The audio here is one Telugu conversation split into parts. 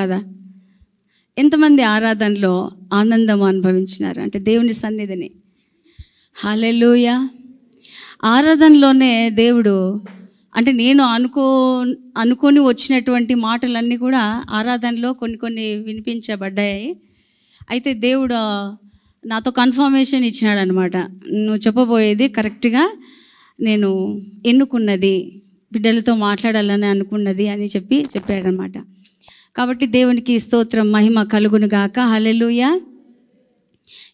కదా ఎంతమంది ఆరాధనలో ఆనందం అనుభవించినారు అంటే దేవుని సన్నిధిని హాలెలుయ ఆరాధనలోనే దేవుడు అంటే నేను అనుకో అనుకొని వచ్చినటువంటి మాటలన్నీ కూడా ఆరాధనలో కొన్ని కొన్ని వినిపించబడ్డాయి అయితే దేవుడు నాతో కన్ఫర్మేషన్ ఇచ్చినాడు అనమాట నువ్వు చెప్పబోయేది కరెక్ట్గా నేను ఎన్నుకున్నది బిడ్డలతో మాట్లాడాలని అనుకున్నది అని చెప్పి చెప్పాడనమాట కాబట్టి దేవునికి స్తోత్రం మహిమ కలుగును గాక హలెలుయ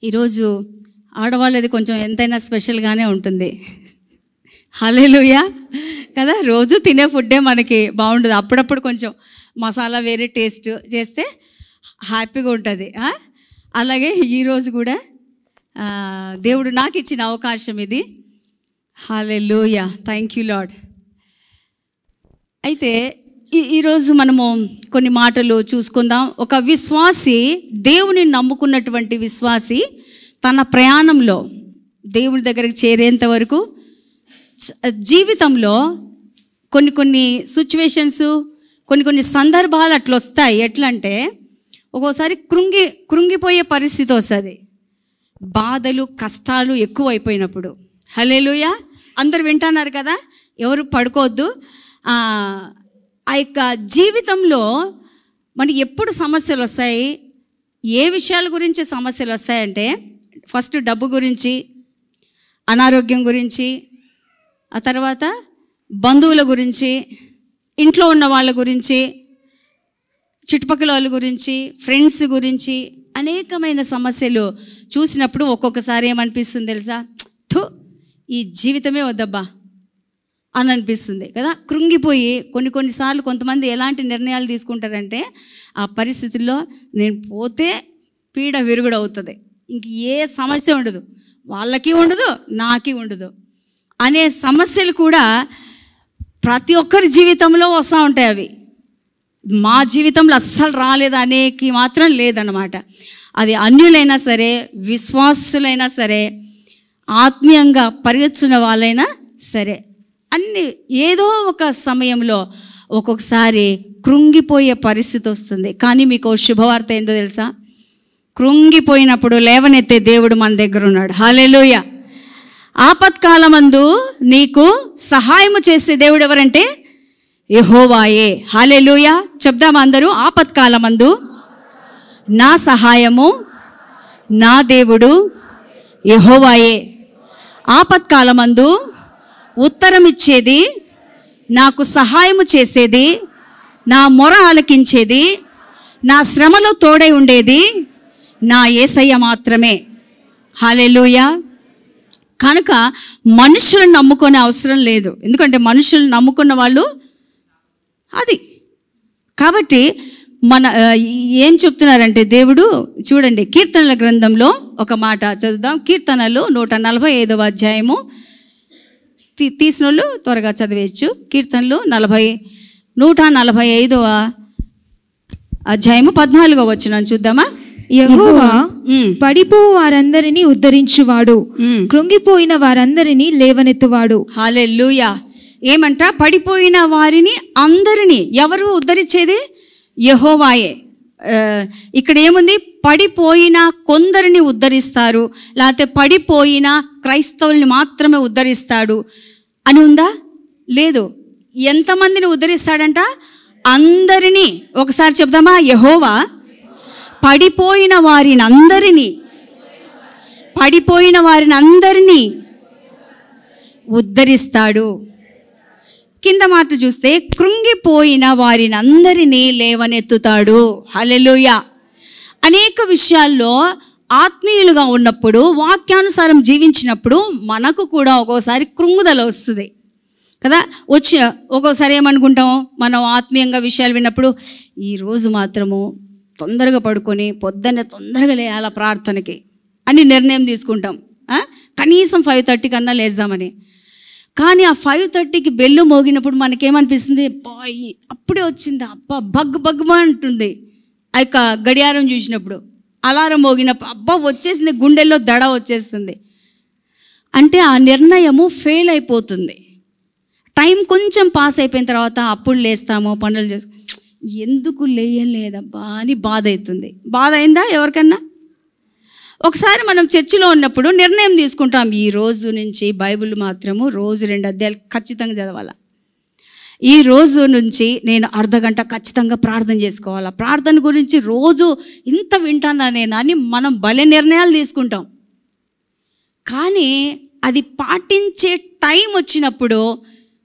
ఈరోజు ఆడవాళ్ళది కొంచెం ఎంతైనా స్పెషల్గానే ఉంటుంది హలెలుయ కదా రోజు తినే ఫుడ్డే మనకి బాగుండదు అప్పుడప్పుడు కొంచెం మసాలా వేరే టేస్ట్ చేస్తే హ్యాపీగా ఉంటుంది అలాగే ఈరోజు కూడా దేవుడు నాకు ఇచ్చిన అవకాశం ఇది హాలే లూయ థ్యాంక్ యూ లాడ్ అయితే ఈరోజు మనము కొన్ని మాటలు చూసుకుందాం ఒక విశ్వాసి దేవుని నమ్ముకున్నటువంటి విశ్వాసి తన ప్రయాణంలో దేవుని దగ్గరికి చేరేంత వరకు జీవితంలో కొన్ని కొన్ని సిచ్యువేషన్స్ కొన్ని కొన్ని సందర్భాలు అట్లా వస్తాయి ఎట్లా అంటే ఒక్కోసారి కృంగి కృంగిపోయే పరిస్థితి వస్తుంది బాధలు కష్టాలు ఎక్కువైపోయినప్పుడు హలేలుయ అందరు వింటున్నారు కదా ఎవరు పడుకోవద్దు ఆ యొక్క జీవితంలో మనకి ఎప్పుడు సమస్యలు వస్తాయి ఏ విషయాల గురించి సమస్యలు వస్తాయంటే ఫస్ట్ డబ్బు గురించి అనారోగ్యం గురించి ఆ తర్వాత బంధువుల గురించి ఇంట్లో ఉన్న వాళ్ళ గురించి చుట్టుపక్కల వాళ్ళ గురించి ఫ్రెండ్స్ గురించి అనేకమైన సమస్యలు చూసినప్పుడు ఒక్కొక్కసారి ఏమనిపిస్తుంది తెలుసా థు ఈ జీవితమే వద్దబ్బా అని అనిపిస్తుంది కదా కృంగిపోయి కొన్ని కొన్నిసార్లు కొంతమంది ఎలాంటి నిర్ణయాలు తీసుకుంటారంటే ఆ పరిస్థితుల్లో నేను పోతే పీడ విరుగుడవుతుంది ఇంక ఏ సమస్య ఉండదు వాళ్ళకి ఉండదు నాకి ఉండదు అనే సమస్యలు కూడా ప్రతి ఒక్కరి జీవితంలో వస్తూ ఉంటాయి అవి మా జీవితంలో అస్సలు రాలేదు అనేకి మాత్రం లేదనమాట అది అన్యులైనా సరే విశ్వాసులైనా సరే ఆత్మీయంగా పరిగెత్తున్న వాళ్ళైనా సరే అన్ని ఏదో ఒక సమయంలో ఒక్కొక్కసారి కృంగిపోయే పరిస్థితి వస్తుంది కానీ మీకు శుభవార్త ఏంటో తెలుసా కృంగిపోయినప్పుడు లేవనెత్తే దేవుడు మన దగ్గర ఉన్నాడు హాలేలోయ ఆపత్కాలమందు నీకు సహాయము చేసే దేవుడు ఎవరంటే యహోవాయే హాలేలోయ చెప్దాం అందరూ ఆపత్కాలమందు నా సహాయము నా దేవుడు యహోవాయే ఆపత్కాలమందు ఉత్తరం ఇచ్చేది నాకు సహాయము చేసేది నా మొర ఆలకించేది నా శ్రమలో తోడై ఉండేది నా ఏసయ్య మాత్రమే హాలెలుయ కనుక మనుషులను నమ్ముకునే అవసరం లేదు ఎందుకంటే మనుషులను నమ్ముకున్న వాళ్ళు అది కాబట్టి మన ఏం చెప్తున్నారంటే దేవుడు చూడండి కీర్తనల గ్రంథంలో ఒక మాట చదువుదాం కీర్తనలు నూట నలభై ఐదవ అధ్యాయము తీ తీసిన వాళ్ళు త్వరగా చదివేయచ్చు కీర్తనలు నలభై నూట నలభై ఐదవ అధ్యాయము పద్నాలుగో వచ్చిన చూద్దామా యహోవా పడిపో వారందరినీ ఉద్ధరించువాడు కృంగిపోయిన వారందరినీ లేవనెత్తువాడు హాలెల్లుయా ఏమంట పడిపోయిన వారిని అందరినీ ఎవరు ఉద్ధరించేది యహోవాయే ఇక్కడ ఏముంది పడిపోయిన కొందరిని ఉద్ధరిస్తారు లేకపోతే పడిపోయినా క్రైస్తవుల్ని మాత్రమే ఉద్ధరిస్తాడు అని ఉందా లేదు ఎంతమందిని ఉద్ధరిస్తాడంట అందరినీ ఒకసారి చెప్దామా యహోవా పడిపోయిన వారిని అందరినీ పడిపోయిన వారిని అందరినీ ఉద్ధరిస్తాడు కింద మాట చూస్తే కృంగిపోయిన వారిని అందరినీ లేవనెత్తుతాడు హలెలుయ అనేక విషయాల్లో ఆత్మీయులుగా ఉన్నప్పుడు వాక్యానుసారం జీవించినప్పుడు మనకు కూడా ఒక్కోసారి కృంగుదల వస్తుంది కదా వచ్చి ఒక్కోసారి ఏమనుకుంటాం మనం ఆత్మీయంగా విషయాలు విన్నప్పుడు ఈరోజు మాత్రము తొందరగా పడుకొని పొద్దున్నే తొందరగా లేయాల ప్రార్థనకి అని నిర్ణయం తీసుకుంటాం కనీసం ఫైవ్ థర్టీ కన్నా లేద్దామని కానీ ఆ ఫైవ్ థర్టీకి బెల్లు మోగినప్పుడు మనకేమనిపిస్తుంది బాయ్ అప్పుడే వచ్చింది అబ్బా బగ్ బగ్మా అంటుంది ఆ యొక్క గడియారం చూసినప్పుడు అలారం మోగినప్పుడు అబ్బా వచ్చేసింది గుండెల్లో దడ వచ్చేస్తుంది అంటే ఆ నిర్ణయము ఫెయిల్ అయిపోతుంది టైం కొంచెం పాస్ అయిపోయిన తర్వాత అప్పుడు లేస్తాము పనులు చేస్తాము ఎందుకు లేయలేదబ్బా అని బాధ అవుతుంది బాధ అయిందా ఎవరికన్నా ఒకసారి మనం చర్చిలో ఉన్నప్పుడు నిర్ణయం తీసుకుంటాం ఈ రోజు నుంచి బైబిల్ మాత్రము రోజు రెండు అధ్యాయులు ఖచ్చితంగా చదవాలా ఈ రోజు నుంచి నేను అర్ధగంట ఖచ్చితంగా ప్రార్థన చేసుకోవాలా ప్రార్థన గురించి రోజు ఇంత వింటానా నేను అని మనం భలే నిర్ణయాలు తీసుకుంటాం కానీ అది పాటించే టైం వచ్చినప్పుడు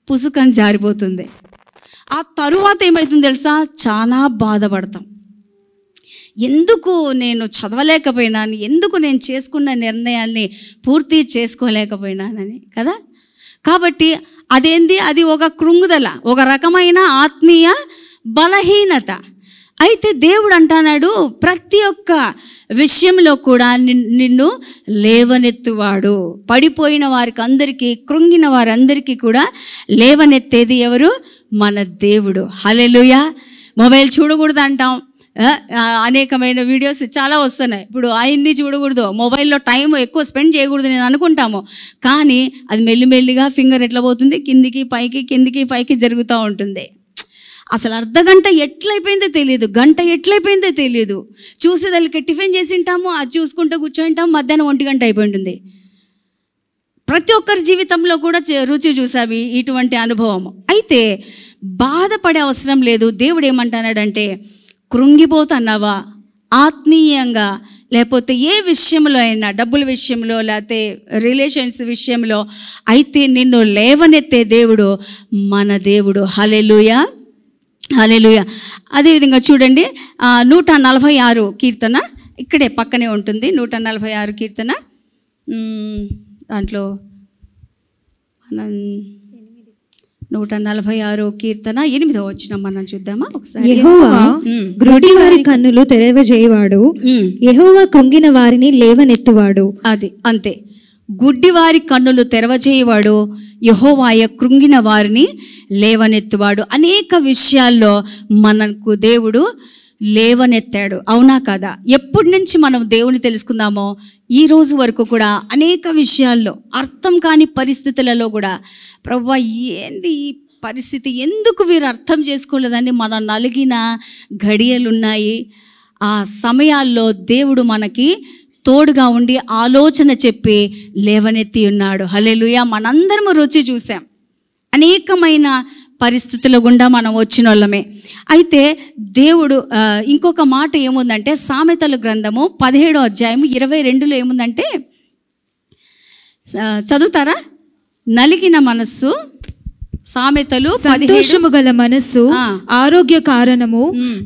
పుసుకని జారిపోతుంది ఆ తరువాత ఏమవుతుంది తెలుసా చాలా బాధపడతాం ఎందుకు నేను చదవలేకపోయినాను ఎందుకు నేను చేసుకున్న నిర్ణయాన్ని పూర్తి చేసుకోలేకపోయినానని కదా కాబట్టి అదేంది అది ఒక కృంగుదల ఒక రకమైన ఆత్మీయ బలహీనత అయితే దేవుడు అంటున్నాడు ప్రతి ఒక్క విషయంలో కూడా నిన్ను లేవనెత్తువాడు పడిపోయిన వారికి అందరికీ కృంగిన వారందరికీ కూడా లేవనెత్తేది ఎవరు మన దేవుడు హలెలుయ మొబైల్ చూడకూడదు అంటాం అనేకమైన వీడియోస్ చాలా వస్తున్నాయి ఇప్పుడు ఆయన్ని చూడకూడదు మొబైల్లో టైం ఎక్కువ స్పెండ్ చేయకూడదు నేను అనుకుంటాము కానీ అది మెల్లిమెల్లిగా ఫింగర్ ఎట్లా పోతుంది కిందికి పైకి కిందికి పైకి జరుగుతూ ఉంటుంది అసలు అర్ధ గంట ఎట్లయిపోయిందో తెలియదు గంట ఎట్లయిపోయిందో తెలియదు చూసి దానికి టిఫిన్ చేసి ఉంటాము అది చూసుకుంటూ కూర్చోంటాము మధ్యాహ్నం ఒంటి గంట అయిపోయి ఉంటుంది ప్రతి ఒక్కరి జీవితంలో కూడా రుచి చూసావి ఇటువంటి అనుభవం అయితే బాధపడే అవసరం లేదు దేవుడు ఏమంటున్నాడంటే కృంగిపోతున్నావా ఆత్మీయంగా లేకపోతే ఏ విషయంలో అయినా డబ్బుల విషయంలో లేకపోతే రిలేషన్స్ విషయంలో అయితే నిన్ను లేవనెత్తే దేవుడు మన దేవుడు హలెలుయ హలెలుయ అదేవిధంగా చూడండి నూట నలభై ఆరు కీర్తన ఇక్కడే పక్కనే ఉంటుంది నూట నలభై ఆరు కీర్తన దాంట్లో నూట నలభై ఆరో కీర్తన ఎనిమిదో వచ్చిన మనం చూద్దామా ఒకసారి గ్రుడి వారి కన్నులు తెరవజేయవాడు యహోవా కృంగిన వారిని లేవనెత్తువాడు అది అంతే గుడ్డి వారి కన్నులు తెరవజేయవాడు యహోవాయ కృంగిన వారిని లేవనెత్తువాడు అనేక విషయాల్లో మనకు దేవుడు లేవనెత్తాడు అవునా కదా ఎప్పటి నుంచి మనం దేవుని తెలుసుకుందామో ఈ రోజు వరకు కూడా అనేక విషయాల్లో అర్థం కాని పరిస్థితులలో కూడా ప్రభు ఏంది ఈ పరిస్థితి ఎందుకు వీరు అర్థం చేసుకోలేదని మనం నలిగిన ఘడియలున్నాయి ఆ సమయాల్లో దేవుడు మనకి తోడుగా ఉండి ఆలోచన చెప్పి లేవనెత్తి ఉన్నాడు హలే మనందరము రుచి చూసాం అనేకమైన పరిస్థితుల గుండా మనం వచ్చిన వాళ్ళమే అయితే దేవుడు ఇంకొక మాట ఏముందంటే సామెతల గ్రంథము పదిహేడో అధ్యాయము ఇరవై రెండులో ఏముందంటే చదువుతారా నలిగిన మనస్సు సామెతలు సంతోషము గల మనస్సు ఆరోగ్య కారణము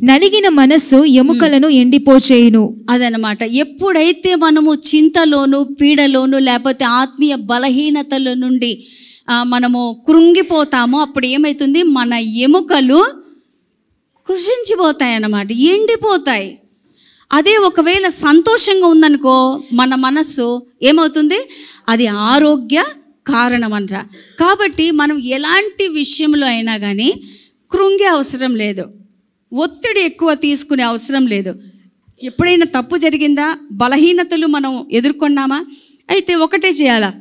నలిగిన మనస్సు ఎముకలను ఎండిపోచేయును అదనమాట ఎప్పుడైతే మనము చింతలోను పీడలోను లేకపోతే ఆత్మీయ బలహీనతల నుండి మనము కృంగిపోతామో అప్పుడు ఏమవుతుంది మన ఎముకలు కృషించిపోతాయి అన్నమాట ఎండిపోతాయి అదే ఒకవేళ సంతోషంగా ఉందనుకో మన మనస్సు ఏమవుతుంది అది ఆరోగ్య కారణమనర కాబట్టి మనం ఎలాంటి విషయంలో అయినా కానీ కృంగే అవసరం లేదు ఒత్తిడి ఎక్కువ తీసుకునే అవసరం లేదు ఎప్పుడైనా తప్పు జరిగిందా బలహీనతలు మనం ఎదుర్కొన్నామా అయితే ఒకటే చేయాలా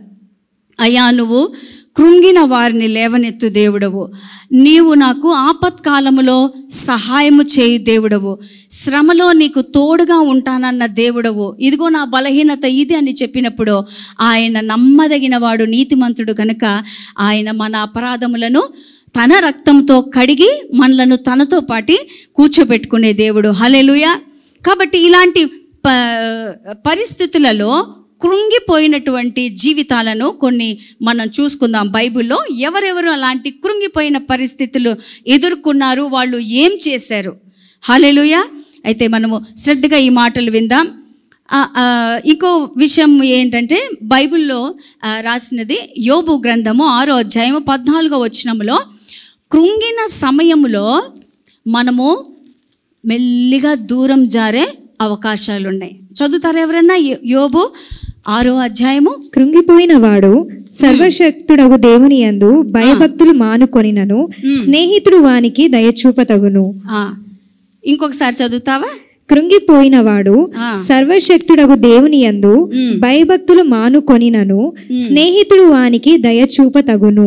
అయ్యా నువ్వు కృంగిన వారిని లేవనెత్తు దేవుడవు నీవు నాకు ఆపత్కాలములో సహాయము చేయు దేవుడవు శ్రమలో నీకు తోడుగా ఉంటానన్న దేవుడవు ఇదిగో నా బలహీనత ఇది అని చెప్పినప్పుడు ఆయన నమ్మదగిన వాడు నీతిమంతుడు కనుక ఆయన మన అపరాధములను తన రక్తంతో కడిగి మనలను తనతో పాటి కూర్చోబెట్టుకునే దేవుడు హలెలుయ కాబట్టి ఇలాంటి పరిస్థితులలో కృంగిపోయినటువంటి జీవితాలను కొన్ని మనం చూసుకుందాం బైబిల్లో ఎవరెవరు అలాంటి కృంగిపోయిన పరిస్థితులు ఎదుర్కొన్నారు వాళ్ళు ఏం చేశారు హాలేలుయ అయితే మనము శ్రద్ధగా ఈ మాటలు విందాం ఇంకో విషయం ఏంటంటే బైబిల్లో రాసినది యోబు గ్రంథము ఆరో అధ్యాయం పద్నాలుగో వచ్చినములో కృంగిన సమయంలో మనము మెల్లిగా దూరం జారే అవకాశాలు ఉన్నాయి చదువుతారు ఎవరైనా యోబు ఆరో అధ్యాయము కృంగిపోయిన వాడు సర్వశక్తుడగు hmm. దేవుని యందు భయభక్తులు ah. మానుకొనినను hmm. స్నేహితుడు వానికి దయచూపతగును ah. ఇంకొకసారి చదువుతావా కృంగిపోయిన వాడు ah. సర్వశక్తుడగు దేవుని యందు hmm. భయభక్తులు మానుకొనినను స్నేహితుడు వానికి దయచూపతగును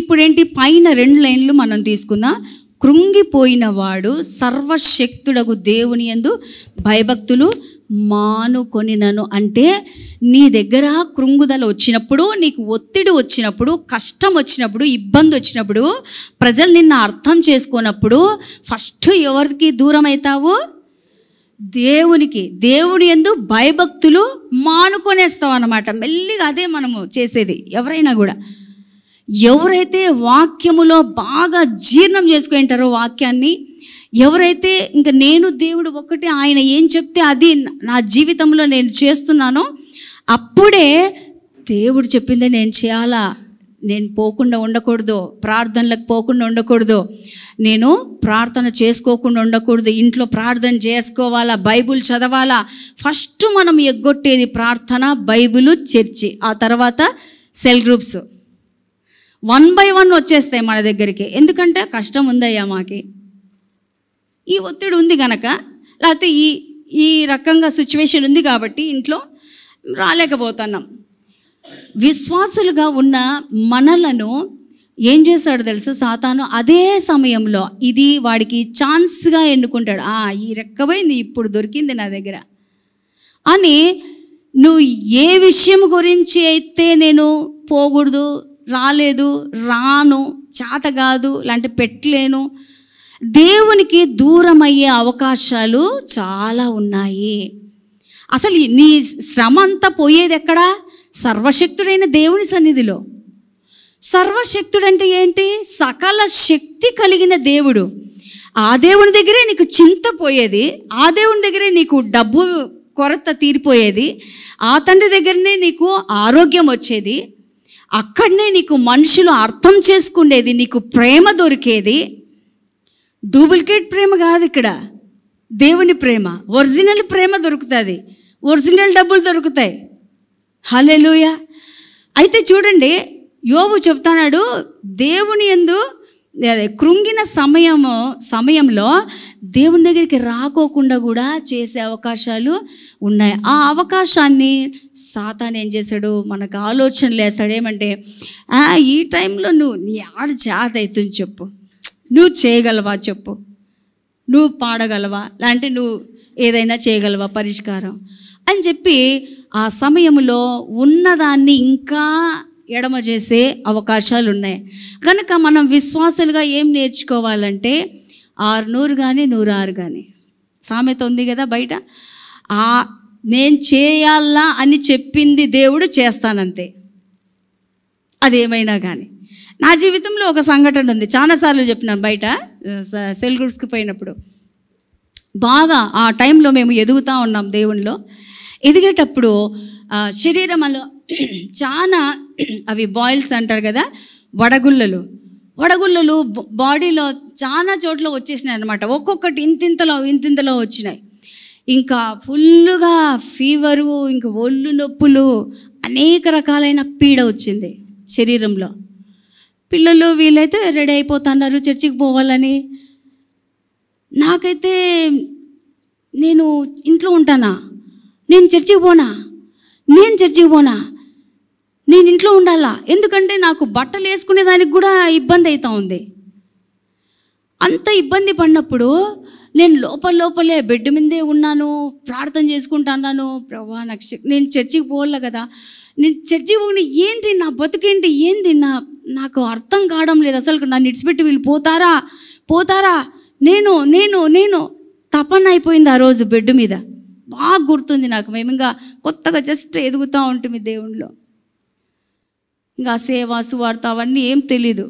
ఇప్పుడేంటి పైన రెండు లైన్లు మనం తీసుకుందాం కృంగిపోయిన వాడు సర్వశక్తుడగు దేవుని యందు భయభక్తులు మానుకొనినను అంటే నీ దగ్గర కృంగుదల వచ్చినప్పుడు నీకు ఒత్తిడి వచ్చినప్పుడు కష్టం వచ్చినప్పుడు ఇబ్బంది వచ్చినప్పుడు ప్రజలు నిన్ను అర్థం చేసుకున్నప్పుడు ఫస్ట్ ఎవరికి దూరం అవుతావు దేవునికి దేవుని ఎందు భయభక్తులు మానుకొనేస్తావు అనమాట మెల్లిగా అదే మనము చేసేది ఎవరైనా కూడా ఎవరైతే వాక్యములో బాగా జీర్ణం చేసుకుంటారో వాక్యాన్ని ఎవరైతే ఇంకా నేను దేవుడు ఒకటి ఆయన ఏం చెప్తే అది నా జీవితంలో నేను చేస్తున్నానో అప్పుడే దేవుడు చెప్పింది నేను చేయాలా నేను పోకుండా ఉండకూడదు ప్రార్థనలకు పోకుండా ఉండకూడదు నేను ప్రార్థన చేసుకోకుండా ఉండకూడదు ఇంట్లో ప్రార్థన చేసుకోవాలా బైబుల్ చదవాలా ఫస్ట్ మనం ఎగ్గొట్టేది ప్రార్థన బైబుల్ చర్చి ఆ తర్వాత cell groups one by one వచ్చేస్తాయి మన దగ్గరికి ఎందుకంటే కష్టం ఉందయ్యా మాకి ఈ ఒత్తిడి ఉంది గనక లేకపోతే ఈ ఈ రకంగా సిచ్యువేషన్ ఉంది కాబట్టి ఇంట్లో రాలేకపోతున్నాం విశ్వాసులుగా ఉన్న మనలను ఏం చేస్తాడు తెలుసు సాతాను అదే సమయంలో ఇది వాడికి ఛాన్స్గా ఎన్నుకుంటాడు ఆ ఈ రెక్కబోయింది ఇప్పుడు దొరికింది నా దగ్గర అని నువ్వు ఏ విషయం గురించి అయితే నేను పోకూడదు రాలేదు రాను చేత కాదు ఇలాంటి పెట్టలేను దేవునికి దూరమయ్యే అవకాశాలు చాలా ఉన్నాయి అసలు నీ శ్రమ అంతా పోయేది ఎక్కడా సర్వశక్తుడైన దేవుని సన్నిధిలో సర్వశక్తుడంటే ఏంటి సకల శక్తి కలిగిన దేవుడు ఆ దేవుని దగ్గరే నీకు చింత పోయేది ఆ దేవుని దగ్గరే నీకు డబ్బు కొరత తీరిపోయేది ఆ తండ్రి దగ్గరనే నీకు ఆరోగ్యం వచ్చేది అక్కడనే నీకు మనుషులు అర్థం చేసుకునేది నీకు ప్రేమ దొరికేది డూప్లికేట్ ప్రేమ కాదు ఇక్కడ దేవుని ప్రేమ ఒరిజినల్ ప్రేమ దొరుకుతుంది ఒరిజినల్ డబ్బులు దొరుకుతాయి హలేలుయ అయితే చూడండి యోగు చెప్తున్నాడు దేవుని ఎందు కృంగిన సమయము సమయంలో దేవుని దగ్గరికి రాకోకుండా కూడా చేసే అవకాశాలు ఉన్నాయి ఆ అవకాశాన్ని సాతాన్ ఏం చేశాడు మనకు ఆలోచనలు వేస్తాడు ఏమంటే ఈ టైంలో నువ్వు నీ ఆడ జాత అవుతుంది చెప్పు నువ్వు చేయగలవా చెప్పు నువ్వు పాడగలవా లేదంటే నువ్వు ఏదైనా చేయగలవా పరిష్కారం అని చెప్పి ఆ సమయంలో ఉన్నదాన్ని ఇంకా ఎడమ చేసే అవకాశాలు ఉన్నాయి కనుక మనం విశ్వాసులుగా ఏం నేర్చుకోవాలంటే ఆరునూరు కానీ నూరారు కానీ సామెత ఉంది కదా బయట ఆ నేను చేయాలా అని చెప్పింది దేవుడు చేస్తానంతే అదేమైనా కానీ నా జీవితంలో ఒక సంఘటన ఉంది చాలాసార్లు చెప్పినాను బయట సెల్ గ్రూప్స్కి పోయినప్పుడు బాగా ఆ టైంలో మేము ఎదుగుతూ ఉన్నాం దేవునిలో ఎదిగేటప్పుడు శరీరంలో చాలా అవి బాయిల్స్ అంటారు కదా వడగుళ్ళలు వడగుళ్ళలు బాడీలో చాలా చోట్ల వచ్చేసినాయి అనమాట ఒక్కొక్కటి ఇంతింతలో ఇంతింతలో వచ్చినాయి ఇంకా ఫుల్గా ఫీవరు ఇంకా ఒళ్ళు నొప్పులు అనేక రకాలైన పీడ వచ్చింది శరీరంలో పిల్లలు వీళ్ళైతే రెడీ అయిపోతున్నారు చర్చికి పోవాలని నాకైతే నేను ఇంట్లో ఉంటానా నేను చర్చికి పోనా నేను చర్చికి పోనా నేను ఇంట్లో ఉండాలా ఎందుకంటే నాకు బట్టలు వేసుకునే దానికి కూడా ఇబ్బంది అవుతూ ఉంది అంత ఇబ్బంది పడినప్పుడు నేను లోపల లోపలే బెడ్ మీదే ఉన్నాను ప్రార్థన చేసుకుంటున్నాను ప్రభా నక్ష నేను చర్చికి పోవాలా కదా నేను చర్చికి పోయిన ఏంటి నా బతుకేంటి ఏంది నా నాకు అర్థం కావడం లేదు అసలు నన్ను ఇడిచిపెట్టి వీళ్ళు పోతారా పోతారా నేను నేను నేను తపన అయిపోయింది ఆ రోజు బెడ్ మీద బాగా గుర్తుంది నాకు మేము ఇంకా కొత్తగా జస్ట్ ఎదుగుతూ ఉంటుంది దేవుణ్ణిలో ఇంకా సేవ సువార్త అవన్నీ ఏం తెలీదు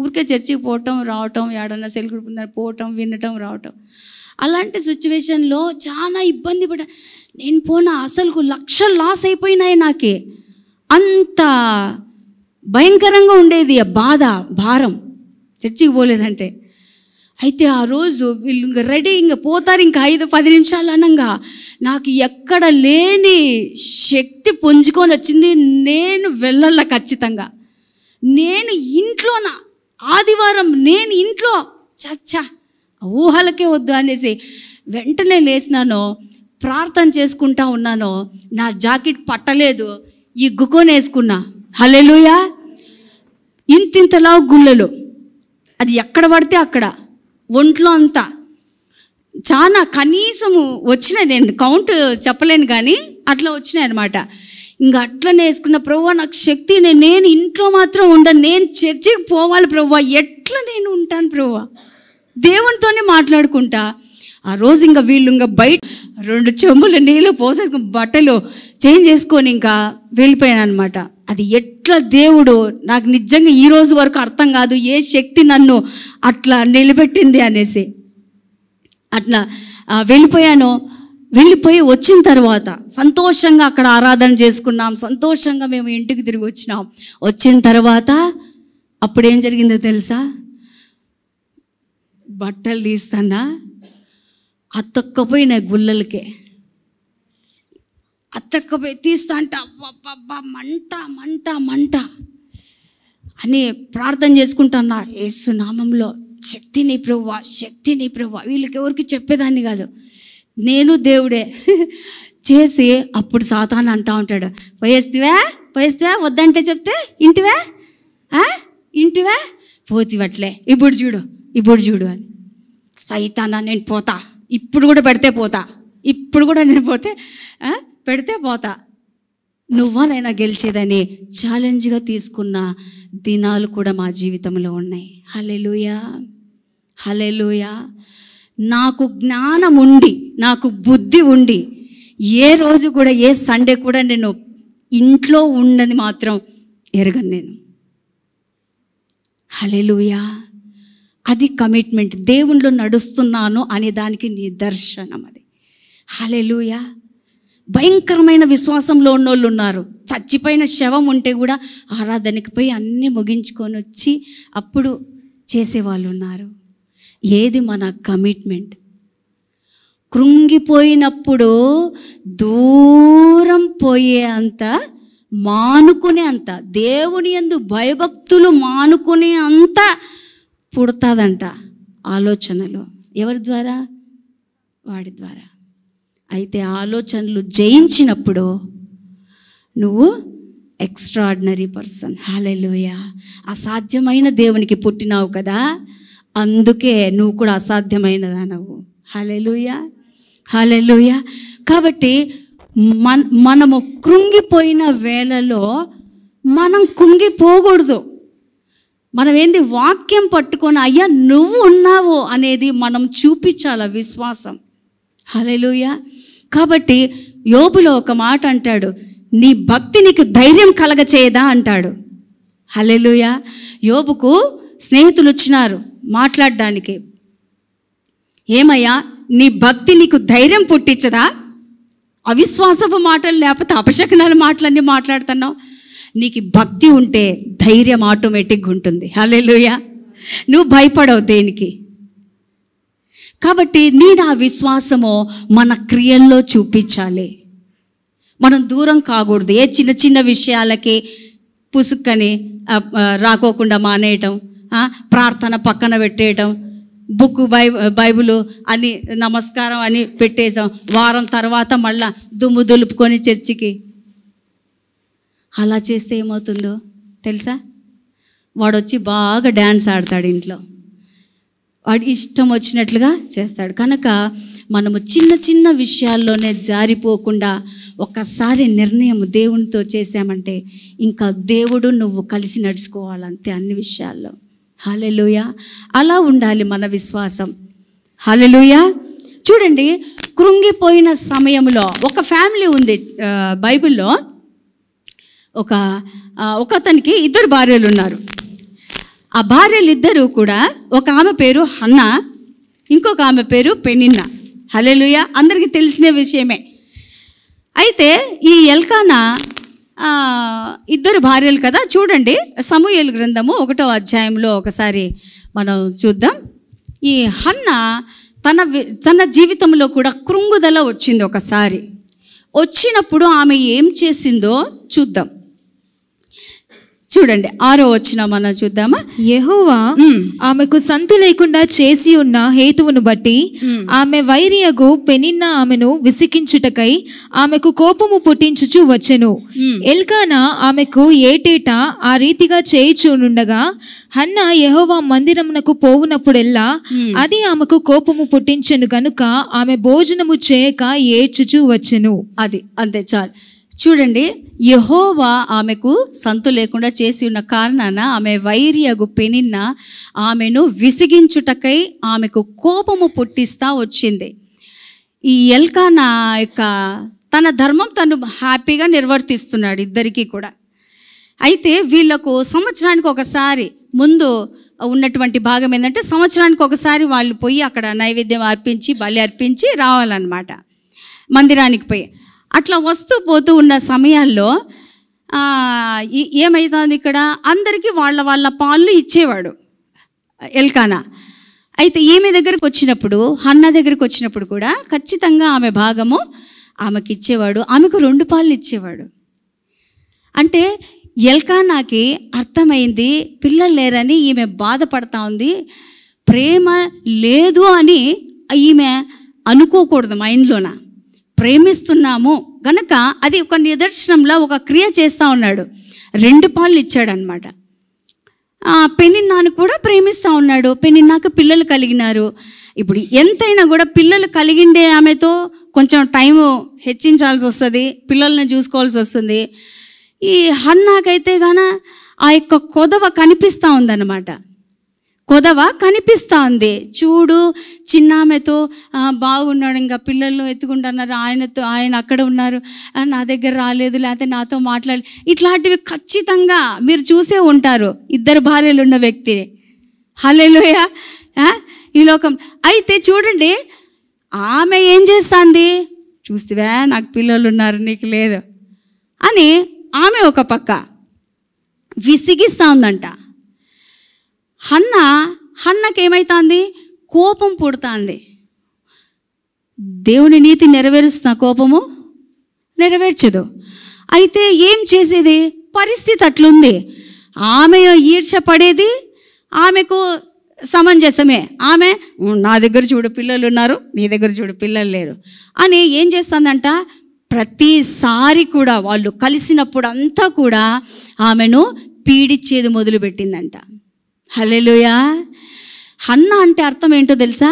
ఊరికే చర్చికి పోవటం రావటం ఏడన్నా సెల్ గ్రూప్ పోవటం వినటం రావటం అలాంటి సిచ్యువేషన్లో చాలా ఇబ్బంది పడ నేను పోనా అసలు లక్ష లాస్ అయిపోయినాయి నాకే అంత భయంకరంగా ఉండేది ఆ బాధ భారం చర్చికి పోలేదంటే అయితే ఆ రోజు వీళ్ళు ఇంకా రెడీ ఇంకా పోతారు ఇంకా ఐదు పది నిమిషాలు అనగా నాకు ఎక్కడ లేని శక్తి పుంజుకొని వచ్చింది నేను వెళ్ళాల ఖచ్చితంగా నేను నా ఆదివారం నేను ఇంట్లో చచ్చా ఊహలకే వద్దు అనేసి వెంటనే లేచినాను ప్రార్థన చేసుకుంటా ఉన్నాను నా జాకెట్ పట్టలేదు ఇగ్గుకొని వేసుకున్నా హలెలుయా ఇంతింతలా గుళ్ళలు అది ఎక్కడ పడితే అక్కడ ఒంట్లో అంతా చాలా కనీసము వచ్చినాయి నేను కౌంట్ చెప్పలేను కానీ అట్లా వచ్చినాయి అనమాట ఇంకా అట్లనే వేసుకున్న ప్రభు నాకు శక్తి నేను ఇంట్లో మాత్రం ఉండను నేను చర్చికి పోవాలి ప్రభు ఎట్లా నేను ఉంటాను ప్రభు దేవునితోనే మాట్లాడుకుంటా ఆ రోజు ఇంకా వీళ్ళు ఇంకా బయట రెండు చెంబులు నీళ్ళు పోసేసుకుని బట్టలు చేంజ్ చేసుకొని ఇంకా వెళ్ళిపోయాను అనమాట అది ఎట్లా దేవుడు నాకు నిజంగా ఈ రోజు వరకు అర్థం కాదు ఏ శక్తి నన్ను అట్లా నిలబెట్టింది అనేసి అట్లా వెళ్ళిపోయాను వెళ్ళిపోయి వచ్చిన తర్వాత సంతోషంగా అక్కడ ఆరాధన చేసుకున్నాం సంతోషంగా మేము ఇంటికి తిరిగి వచ్చినాం వచ్చిన తర్వాత అప్పుడు ఏం జరిగిందో తెలుసా బట్టలు తీస్తానా అతొక్కపోయినాయి గుళ్ళలకే అత్తకు తీస్తా అంటే అబ్బబ్బబ్బా మంట మంట మంట అని ప్రార్థన చేసుకుంటాను నా నామంలో శక్తిని ప్రభు శక్తిని ప్రభు వీళ్ళకి ఎవరికి చెప్పేదాన్ని కాదు నేను దేవుడే చేసి అప్పుడు సాతాన్ అంటా ఉంటాడు పోయేస్తివా పోయేస్తివా వద్దంటే చెప్తే ఇంటివా ఇంటివా పోతివట్లే ఇప్పుడు చూడు ఇప్పుడు చూడు అని సైతానా నేను పోతా ఇప్పుడు కూడా పెడితే పోతా ఇప్పుడు కూడా నేను పోతే పెడితే పోతా నువ్వనైనా గెలిచేదని ఛాలెంజ్గా తీసుకున్న దినాలు కూడా మా జీవితంలో ఉన్నాయి హలెలుయా హలెలుయా నాకు జ్ఞానం ఉండి నాకు బుద్ధి ఉండి ఏ రోజు కూడా ఏ సండే కూడా నేను ఇంట్లో ఉండని మాత్రం ఎరగను నేను హలెలుయా అది కమిట్మెంట్ దేవుణ్ణి నడుస్తున్నాను అనే దానికి నిదర్శనం అది హలెలుయా భయంకరమైన విశ్వాసంలో ఉన్నోళ్ళు ఉన్నారు చచ్చిపోయిన శవం ఉంటే కూడా ఆరాధనకి పోయి అన్నీ ముగించుకొని వచ్చి అప్పుడు చేసేవాళ్ళు ఉన్నారు ఏది మన కమిట్మెంట్ కృంగిపోయినప్పుడు దూరం పోయే అంత మానుకునే అంత దేవుని ఎందు భయభక్తులు మానుకునే అంత పుడతాదంట ఆలోచనలు ఎవరి ద్వారా వాడి ద్వారా అయితే ఆలోచనలు జయించినప్పుడు నువ్వు ఎక్స్ట్రాడినరీ పర్సన్ హాలెలోయ అసాధ్యమైన దేవునికి పుట్టినావు కదా అందుకే నువ్వు కూడా అసాధ్యమైన దానవు హాలెలుయ హాలెలుయ కాబట్టి మన మనము కృంగిపోయిన వేళలో మనం కుంగిపోకూడదు మనం ఏంది వాక్యం పట్టుకొని అయ్యా నువ్వు ఉన్నావు అనేది మనం చూపించాల విశ్వాసం హలో కాబట్టి యోబులో ఒక మాట అంటాడు నీ భక్తి నీకు ధైర్యం కలగచేయదా అంటాడు హలెలుయ యోబుకు స్నేహితులు వచ్చినారు మాట్లాడడానికి ఏమయ్యా నీ భక్తి నీకు ధైర్యం పుట్టించదా అవిశ్వాసపు మాటలు లేకపోతే అపశకనాల మాటలన్నీ మాట్లాడుతున్నావు నీకు భక్తి ఉంటే ధైర్యం ఆటోమేటిక్గా ఉంటుంది హలెలుయ నువ్వు భయపడవు దేనికి కాబట్టి నీ నా విశ్వాసము మన క్రియల్లో చూపించాలి మనం దూరం కాకూడదు ఏ చిన్న చిన్న విషయాలకి పుసుక్కని రాకోకుండా మానేయటం ప్రార్థన పక్కన పెట్టేయటం బుక్ బై బైబుల్ అని నమస్కారం అని పెట్టేసాం వారం తర్వాత మళ్ళా దుమ్ము దులుపుకొని చర్చికి అలా చేస్తే ఏమవుతుందో తెలుసా వాడు వచ్చి బాగా డ్యాన్స్ ఆడతాడు ఇంట్లో వాడి ఇష్టం వచ్చినట్లుగా చేస్తాడు కనుక మనము చిన్న చిన్న విషయాల్లోనే జారిపోకుండా ఒక్కసారి నిర్ణయం దేవునితో చేశామంటే ఇంకా దేవుడు నువ్వు కలిసి నడుచుకోవాలంతే అన్ని విషయాల్లో హాలెలుయ అలా ఉండాలి మన విశ్వాసం హాలెలుయ చూడండి కృంగిపోయిన సమయంలో ఒక ఫ్యామిలీ ఉంది బైబిల్లో ఒక ఒక అతనికి ఇద్దరు భార్యలు ఉన్నారు ఆ భార్యలిద్దరూ కూడా ఒక ఆమె పేరు హన్న ఇంకొక ఆమె పేరు పెనిన్న హలెలుయ అందరికీ తెలిసిన విషయమే అయితే ఈ ఎల్కాన ఇద్దరు భార్యలు కదా చూడండి సమూహల గ్రంథము ఒకటో అధ్యాయంలో ఒకసారి మనం చూద్దాం ఈ హన్న తన తన జీవితంలో కూడా కృంగుదల వచ్చింది ఒకసారి వచ్చినప్పుడు ఆమె ఏం చేసిందో చూద్దాం చూడండి ఆరో వచ్చిన మనం చూద్దామా యహోవా ఆమెకు సంతు లేకుండా చేసి ఉన్న హేతువును బట్టి ఆమె వైరియగు పెనిన్న ఆమెను విసికించుటకై ఆమెకు కోపము పుట్టించుచు వచ్చెను ఎల్కానా ఆమెకు ఏటేటా ఆ రీతిగా చేయిచూనుండగా హన్న యహోవా మందిరమునకు పోవునప్పుడెల్లా అది ఆమెకు కోపము పుట్టించెను గనుక ఆమె భోజనము చేయక ఏడ్చుచు వచ్చెను అది అంతే చాలు చూడండి యహోవా ఆమెకు సంతు లేకుండా చేసి ఉన్న కారణాన ఆమె వైర్యగు పెనిన్న ఆమెను విసిగించుటకై ఆమెకు కోపము పుట్టిస్తా వచ్చింది ఈ ఎల్కానా యొక్క తన ధర్మం తను హ్యాపీగా నిర్వర్తిస్తున్నాడు ఇద్దరికీ కూడా అయితే వీళ్ళకు సంవత్సరానికి ఒకసారి ముందు ఉన్నటువంటి భాగం ఏంటంటే సంవత్సరానికి ఒకసారి వాళ్ళు పోయి అక్కడ నైవేద్యం అర్పించి బలి అర్పించి రావాలన్నమాట మందిరానికి పోయి అట్లా వస్తూ పోతూ ఉన్న సమయాల్లో ఏమవుతుంది ఇక్కడ అందరికీ వాళ్ళ వాళ్ళ పాలు ఇచ్చేవాడు ఎల్కానా అయితే ఈమె దగ్గరికి వచ్చినప్పుడు హన్న దగ్గరికి వచ్చినప్పుడు కూడా ఖచ్చితంగా ఆమె భాగము ఆమెకి ఇచ్చేవాడు ఆమెకు రెండు పాలు ఇచ్చేవాడు అంటే ఎల్కానాకి అర్థమైంది పిల్లలు లేరని ఈమె బాధపడతా ఉంది ప్రేమ లేదు అని ఈమె అనుకోకూడదు మైండ్లోన ప్రేమిస్తున్నాము గనక అది ఒక నిదర్శనంలా ఒక క్రియ చేస్తూ ఉన్నాడు రెండు పాలు ఇచ్చాడనమాట పెనిన్నాను కూడా ప్రేమిస్తూ ఉన్నాడు పెనిన్నాకు పిల్లలు కలిగినారు ఇప్పుడు ఎంతైనా కూడా పిల్లలు కలిగిండే ఆమెతో కొంచెం టైము హెచ్చించాల్సి వస్తుంది పిల్లల్ని చూసుకోవాల్సి వస్తుంది ఈ హన్నాకైతే గాన ఆ యొక్క కొదవ కనిపిస్తూ ఉందన్నమాట కొదవ కనిపిస్తోంది చూడు చిన్నామెతో బాగున్నాడు ఇంకా పిల్లలు ఎత్తుకుంటున్నారు ఆయనతో ఆయన అక్కడ ఉన్నారు నా దగ్గర రాలేదు లేకపోతే నాతో మాట్లాడలేదు ఇట్లాంటివి ఖచ్చితంగా మీరు చూసే ఉంటారు ఇద్దరు భార్యలు ఉన్న వ్యక్తి హలేలోయ ఈ లోకం అయితే చూడండి ఆమె ఏం చేస్తుంది చూస్తేవే నాకు పిల్లలు ఉన్నారు నీకు లేదు అని ఆమె ఒక పక్క విసిగిస్తూ ఉందంట హన్న హన్నకేమైతుంది కోపం పుడుతుంది దేవుని నీతి నెరవేరుస్తున్న కోపము నెరవేర్చదు అయితే ఏం చేసేది పరిస్థితి అట్లుంది ఆమె ఈడ్చపడేది ఆమెకు సమంజసమే ఆమె నా దగ్గర చూడు పిల్లలు ఉన్నారు నీ దగ్గర చూడు పిల్లలు లేరు అని ఏం చేస్తుందంట ప్రతిసారి కూడా వాళ్ళు కలిసినప్పుడు అంతా కూడా ఆమెను పీడిచ్చేది మొదలుపెట్టిందంట హలేలుయా హన్న అంటే అర్థం ఏంటో తెలుసా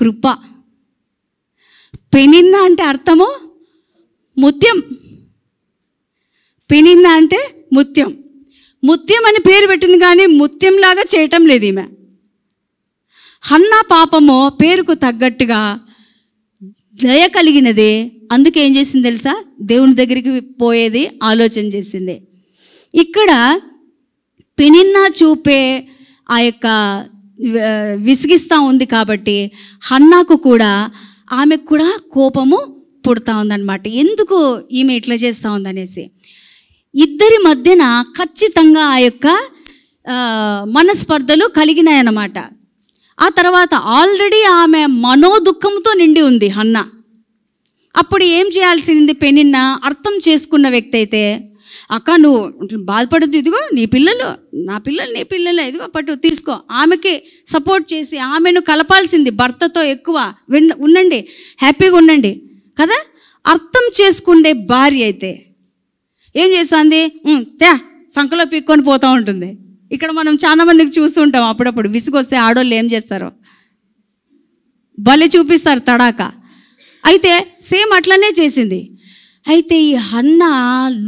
కృప పెనిన్న అంటే అర్థము ముత్యం పెనిన్న అంటే ముత్యం ముత్యం అని పేరు పెట్టింది కానీ ముత్యంలాగా చేయటం లేదు ఈమె హన్న పాపము పేరుకు తగ్గట్టుగా దయ కలిగినది అందుకే ఏం చేసింది తెలుసా దేవుని దగ్గరికి పోయేది ఆలోచన చేసింది ఇక్కడ పెనిన్నా చూపే ఆ యొక్క విసిగిస్తూ ఉంది కాబట్టి హన్నాకు కూడా ఆమెకు కూడా కోపము పుడతా ఉందన్నమాట ఎందుకు ఈమె ఇట్లా చేస్తూ ఉందనేసి ఇద్దరి మధ్యన ఖచ్చితంగా ఆ యొక్క మనస్పర్ధలు కలిగినాయన్నమాట ఆ తర్వాత ఆల్రెడీ ఆమె మనోదుఖంతో నిండి ఉంది హన్న అప్పుడు ఏం చేయాల్సింది పెనిన్న అర్థం చేసుకున్న వ్యక్తి అయితే అక్క నువ్వు బాధపడద్దు ఇదిగో నీ పిల్లలు నా పిల్లలు నీ పిల్లలే ఇదిగో పట్టు తీసుకో ఆమెకి సపోర్ట్ చేసి ఆమెను కలపాల్సింది భర్తతో ఎక్కువ విన్ ఉండండి హ్యాపీగా ఉండండి కదా అర్థం చేసుకుండే భార్య అయితే ఏం చేస్తుంది తే సంకలో పీక్కొని పోతూ ఉంటుంది ఇక్కడ మనం చాలామందికి చూస్తుంటాం అప్పుడప్పుడు విసుగొస్తే ఆడోళ్ళు ఏం చేస్తారో భలే చూపిస్తారు తడాక అయితే సేమ్ అట్లనే చేసింది అయితే ఈ హన్న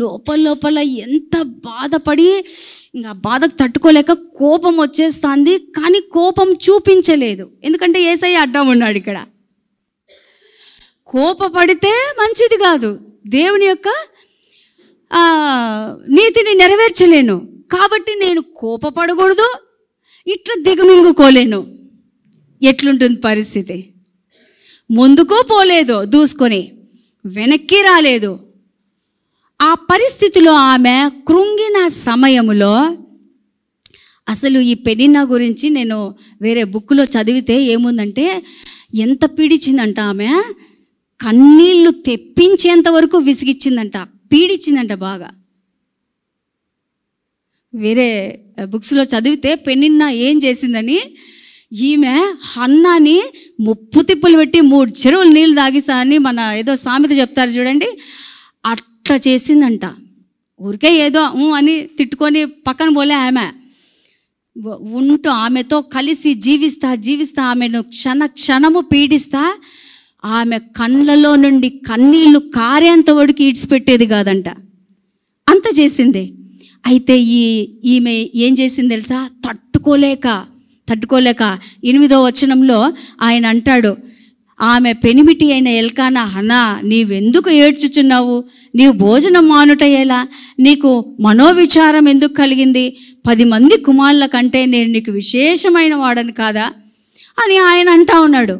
లోపల లోపల ఎంత బాధపడి ఇంకా బాధకు తట్టుకోలేక కోపం వచ్చేస్తుంది కానీ కోపం చూపించలేదు ఎందుకంటే ఏసై అడ్డం ఉన్నాడు ఇక్కడ కోపపడితే మంచిది కాదు దేవుని యొక్క నీతిని నెరవేర్చలేను కాబట్టి నేను కోపపడకూడదు ఇట్లా దిగమింగుకోలేను ఎట్లుంటుంది పరిస్థితి ముందుకో పోలేదు దూసుకొని వెనక్కి రాలేదు ఆ పరిస్థితిలో ఆమె కృంగిన సమయములో అసలు ఈ పెనిన్నా గురించి నేను వేరే బుక్లో చదివితే ఏముందంటే ఎంత పీడించిందంట ఆమె కన్నీళ్లు తెప్పించేంత వరకు విసిగిచ్చిందంట పీడించిందంట బాగా వేరే బుక్స్లో చదివితే పెనిన్నా ఏం చేసిందని ఈమె అన్నాని ముప్పు తిప్పులు పెట్టి మూడు చెరువులు నీళ్ళు తాగిస్తానని మన ఏదో సామెత చెప్తారు చూడండి అట్లా చేసిందంట ఊరికే ఏదో అని తిట్టుకొని పక్కన పోలే ఆమె ఉంటూ ఆమెతో కలిసి జీవిస్తా జీవిస్తా ఆమెను క్షణ క్షణము పీడిస్తా ఆమె కళ్ళలో నుండి కన్నీళ్లు కారేంత వడికి ఈడ్చిపెట్టేది కాదంట అంత చేసింది అయితే ఈ ఈమె ఏం చేసింది తెలుసా తట్టుకోలేక తట్టుకోలేక ఎనిమిదో వచనంలో ఆయన అంటాడు ఆమె పెనిమిటి అయిన ఎల్కానా హనా నీవెందుకు ఏడ్చుచున్నావు నీవు భోజనం మానుటయ్యేలా నీకు మనోవిచారం ఎందుకు కలిగింది పది మంది కుమారుల కంటే నేను నీకు విశేషమైన వాడని కాదా అని ఆయన అంటా ఉన్నాడు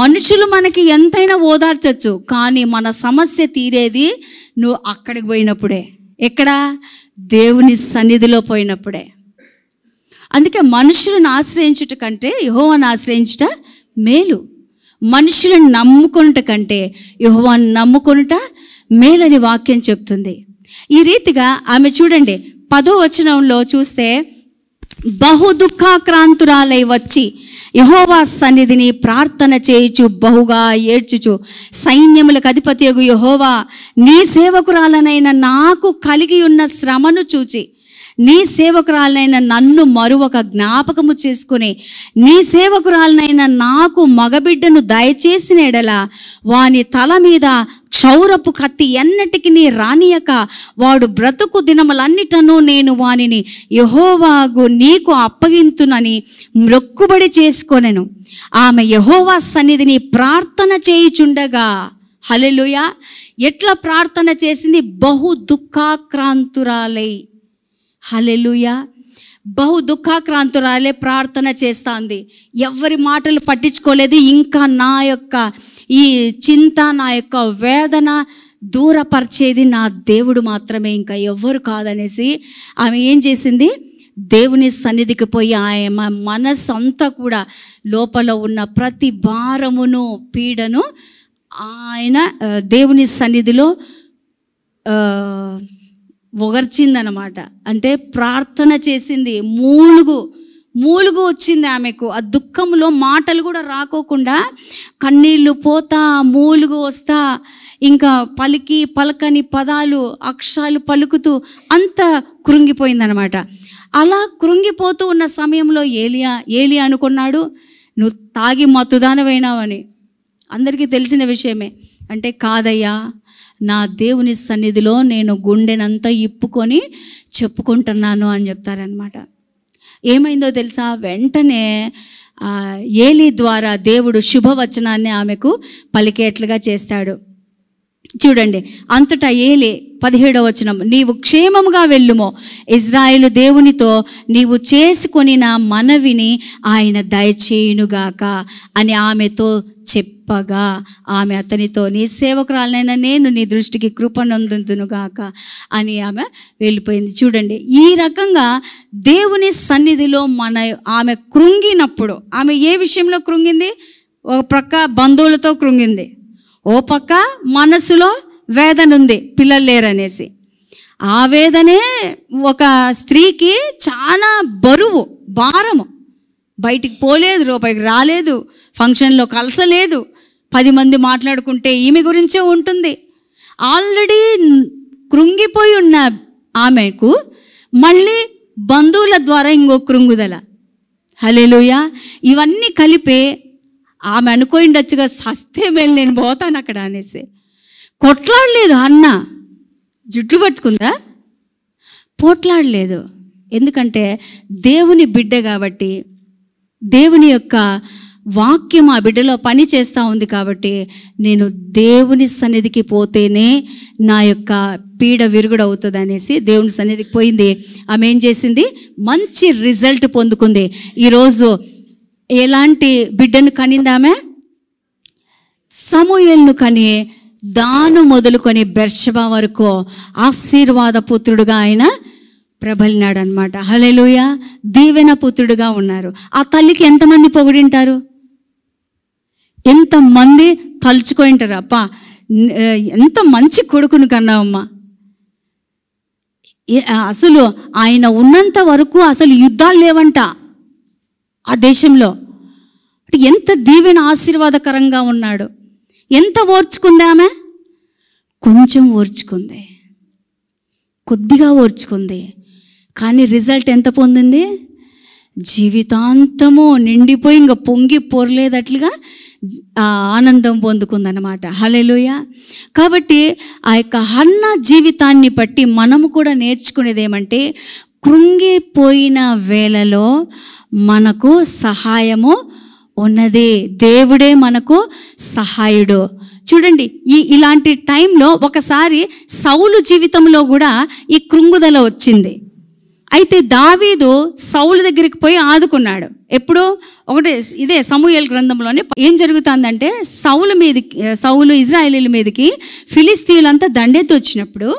మనుషులు మనకి ఎంతైనా ఓదార్చచ్చు కానీ మన సమస్య తీరేది నువ్వు అక్కడికి పోయినప్పుడే ఎక్కడ దేవుని సన్నిధిలో పోయినప్పుడే అందుకే మనుషులను ఆశ్రయించుట కంటే యహోవాను ఆశ్రయించుట మేలు మనుషులను నమ్ముకొనుట కంటే యహోవాను నమ్ముకొనుట మేలని వాక్యం చెప్తుంది ఈ రీతిగా ఆమె చూడండి పదో వచనంలో చూస్తే బహు దుఃఖాక్రాంతురాలై వచ్చి యహోవా సన్నిధిని ప్రార్థన చేయుచు బహుగా ఏడ్చుచు సైన్యములకు అధిపతి యహోవా నీ సేవకురాలనైన నాకు కలిగి ఉన్న శ్రమను చూచి నీ సేవకురాలనైనా నన్ను మరొక జ్ఞాపకము చేసుకుని నీ సేవకురాలనైనా నాకు మగబిడ్డను దయచేసిన ఎడల వాని తల మీద క్షౌరపు కత్తి ఎన్నటికి నీ రానియక వాడు బ్రతుకు దినములన్నిటను నేను వానిని యహోవాగు నీకు అప్పగింతునని మొక్కుబడి చేసుకొనెను ఆమె యహోవా సన్నిధిని ప్రార్థన చేయుచుండగా హలెలుయ ఎట్లా ప్రార్థన చేసింది బహు దుఃఖాక్రాంతురాలై హలెలుయ బహు దుఃఖాక్రాంతురాలే ప్రార్థన చేస్తుంది ఎవరి మాటలు పట్టించుకోలేదు ఇంకా నా యొక్క ఈ చింత నా యొక్క వేదన దూరపరిచేది నా దేవుడు మాత్రమే ఇంకా ఎవ్వరు కాదనేసి ఆమె ఏం చేసింది దేవుని సన్నిధికి పోయి ఆయన మనస్సు అంతా కూడా లోపల ఉన్న ప్రతి భారమును పీడను ఆయన దేవుని సన్నిధిలో ఒగర్చిందనమాట అంటే ప్రార్థన చేసింది మూలుగు మూలుగు వచ్చింది ఆమెకు ఆ దుఃఖంలో మాటలు కూడా రాకోకుండా కన్నీళ్ళు పోతా మూలుగు వస్తా ఇంకా పలికి పలకని పదాలు అక్షరాలు పలుకుతూ అంత కృంగిపోయిందనమాట అలా కృంగిపోతూ ఉన్న సమయంలో ఏలియా ఏలియా అనుకున్నాడు నువ్వు తాగి మత్తుదానమైనావని అందరికీ తెలిసిన విషయమే అంటే కాదయ్యా నా దేవుని సన్నిధిలో నేను గుండెనంతా ఇప్పుకొని చెప్పుకుంటున్నాను అని చెప్తారనమాట ఏమైందో తెలుసా వెంటనే ఏలి ద్వారా దేవుడు శుభవచనాన్ని ఆమెకు పలికేట్లుగా చేస్తాడు చూడండి అంతటా ఏలే పదిహేడవ వచనం నీవు క్షేమముగా వెళ్ళుమో ఇజ్రాయేలు దేవునితో నీవు చేసుకొని నా మనవిని ఆయన దయచేయునుగాక అని ఆమెతో చెప్పగా ఆమె అతనితో నీ సేవకురాలనైనా నేను నీ దృష్టికి కృపనందునుగాక అని ఆమె వెళ్ళిపోయింది చూడండి ఈ రకంగా దేవుని సన్నిధిలో మన ఆమె కృంగినప్పుడు ఆమె ఏ విషయంలో కృంగింది ఒక ప్రక్క బంధువులతో కృంగింది ఓ పక్క మనసులో వేదన ఉంది పిల్లలు లేరనేసి ఆ వేదనే ఒక స్త్రీకి చాలా బరువు భారము బయటికి పోలేదు రూపాయికి రాలేదు ఫంక్షన్లో కలసలేదు పది మంది మాట్లాడుకుంటే ఈమె గురించే ఉంటుంది ఆల్రెడీ కృంగిపోయి ఉన్న ఆమెకు మళ్ళీ బంధువుల ద్వారా ఇంకో కృంగుదల హలే ఇవన్నీ కలిపే ఆమె అనుకోయిండొచ్చుగా సస్తే మేలు నేను పోతాను అక్కడ అనేసి కొట్లాడలేదు అన్న జుట్లు పట్టుకుందా పోట్లాడలేదు ఎందుకంటే దేవుని బిడ్డ కాబట్టి దేవుని యొక్క వాక్యం ఆ బిడ్డలో పని చేస్తూ ఉంది కాబట్టి నేను దేవుని సన్నిధికి పోతేనే నా యొక్క పీడ విరుగుడవుతుంది అనేసి దేవుని సన్నిధికి పోయింది ఆమె ఏం చేసింది మంచి రిజల్ట్ పొందుకుంది ఈరోజు ఎలాంటి బిడ్డను కనిందామె సమూహలను కని దాను మొదలుకొని బెర్షబా వరకు ఆశీర్వాద పుత్రుడుగా ఆయన ప్రబలినాడు అనమాట హలెలుయ దీవెన పుత్రుడుగా ఉన్నారు ఆ తల్లికి ఎంతమంది పొగిడింటారు ఎంతమంది తలుచుకుంటారు అప్ప ఎంత మంచి కొడుకును కన్నావమ్మా అసలు ఆయన ఉన్నంత వరకు అసలు యుద్ధాలు లేవంట ఆ దేశంలో ఎంత దీవెన ఆశీర్వాదకరంగా ఉన్నాడు ఎంత ఓర్చుకుంది ఆమె కొంచెం ఓర్చుకుంది కొద్దిగా ఓర్చుకుంది కానీ రిజల్ట్ ఎంత పొందింది జీవితాంతము నిండిపోయి ఇంకా పొంగి పొరలేదట్లుగా ఆనందం పొందుకుందనమాట హలెలుయ కాబట్టి ఆ యొక్క హన్న జీవితాన్ని బట్టి మనము కూడా నేర్చుకునేది ఏమంటే కృంగిపోయిన వేళలో మనకు సహాయము ఉన్నది దేవుడే మనకు సహాయుడు చూడండి ఈ ఇలాంటి టైంలో ఒకసారి సౌలు జీవితంలో కూడా ఈ కృంగుదల వచ్చింది అయితే దావీదు సౌలు దగ్గరికి పోయి ఆదుకున్నాడు ఎప్పుడు ఒకటి ఇదే సమూహల గ్రంథంలోనే ఏం జరుగుతుందంటే సౌలు మీదకి సౌలు ఇజ్రాయేలీల మీదకి ఫిలిస్తీన్లంతా దండెత్తి వచ్చినప్పుడు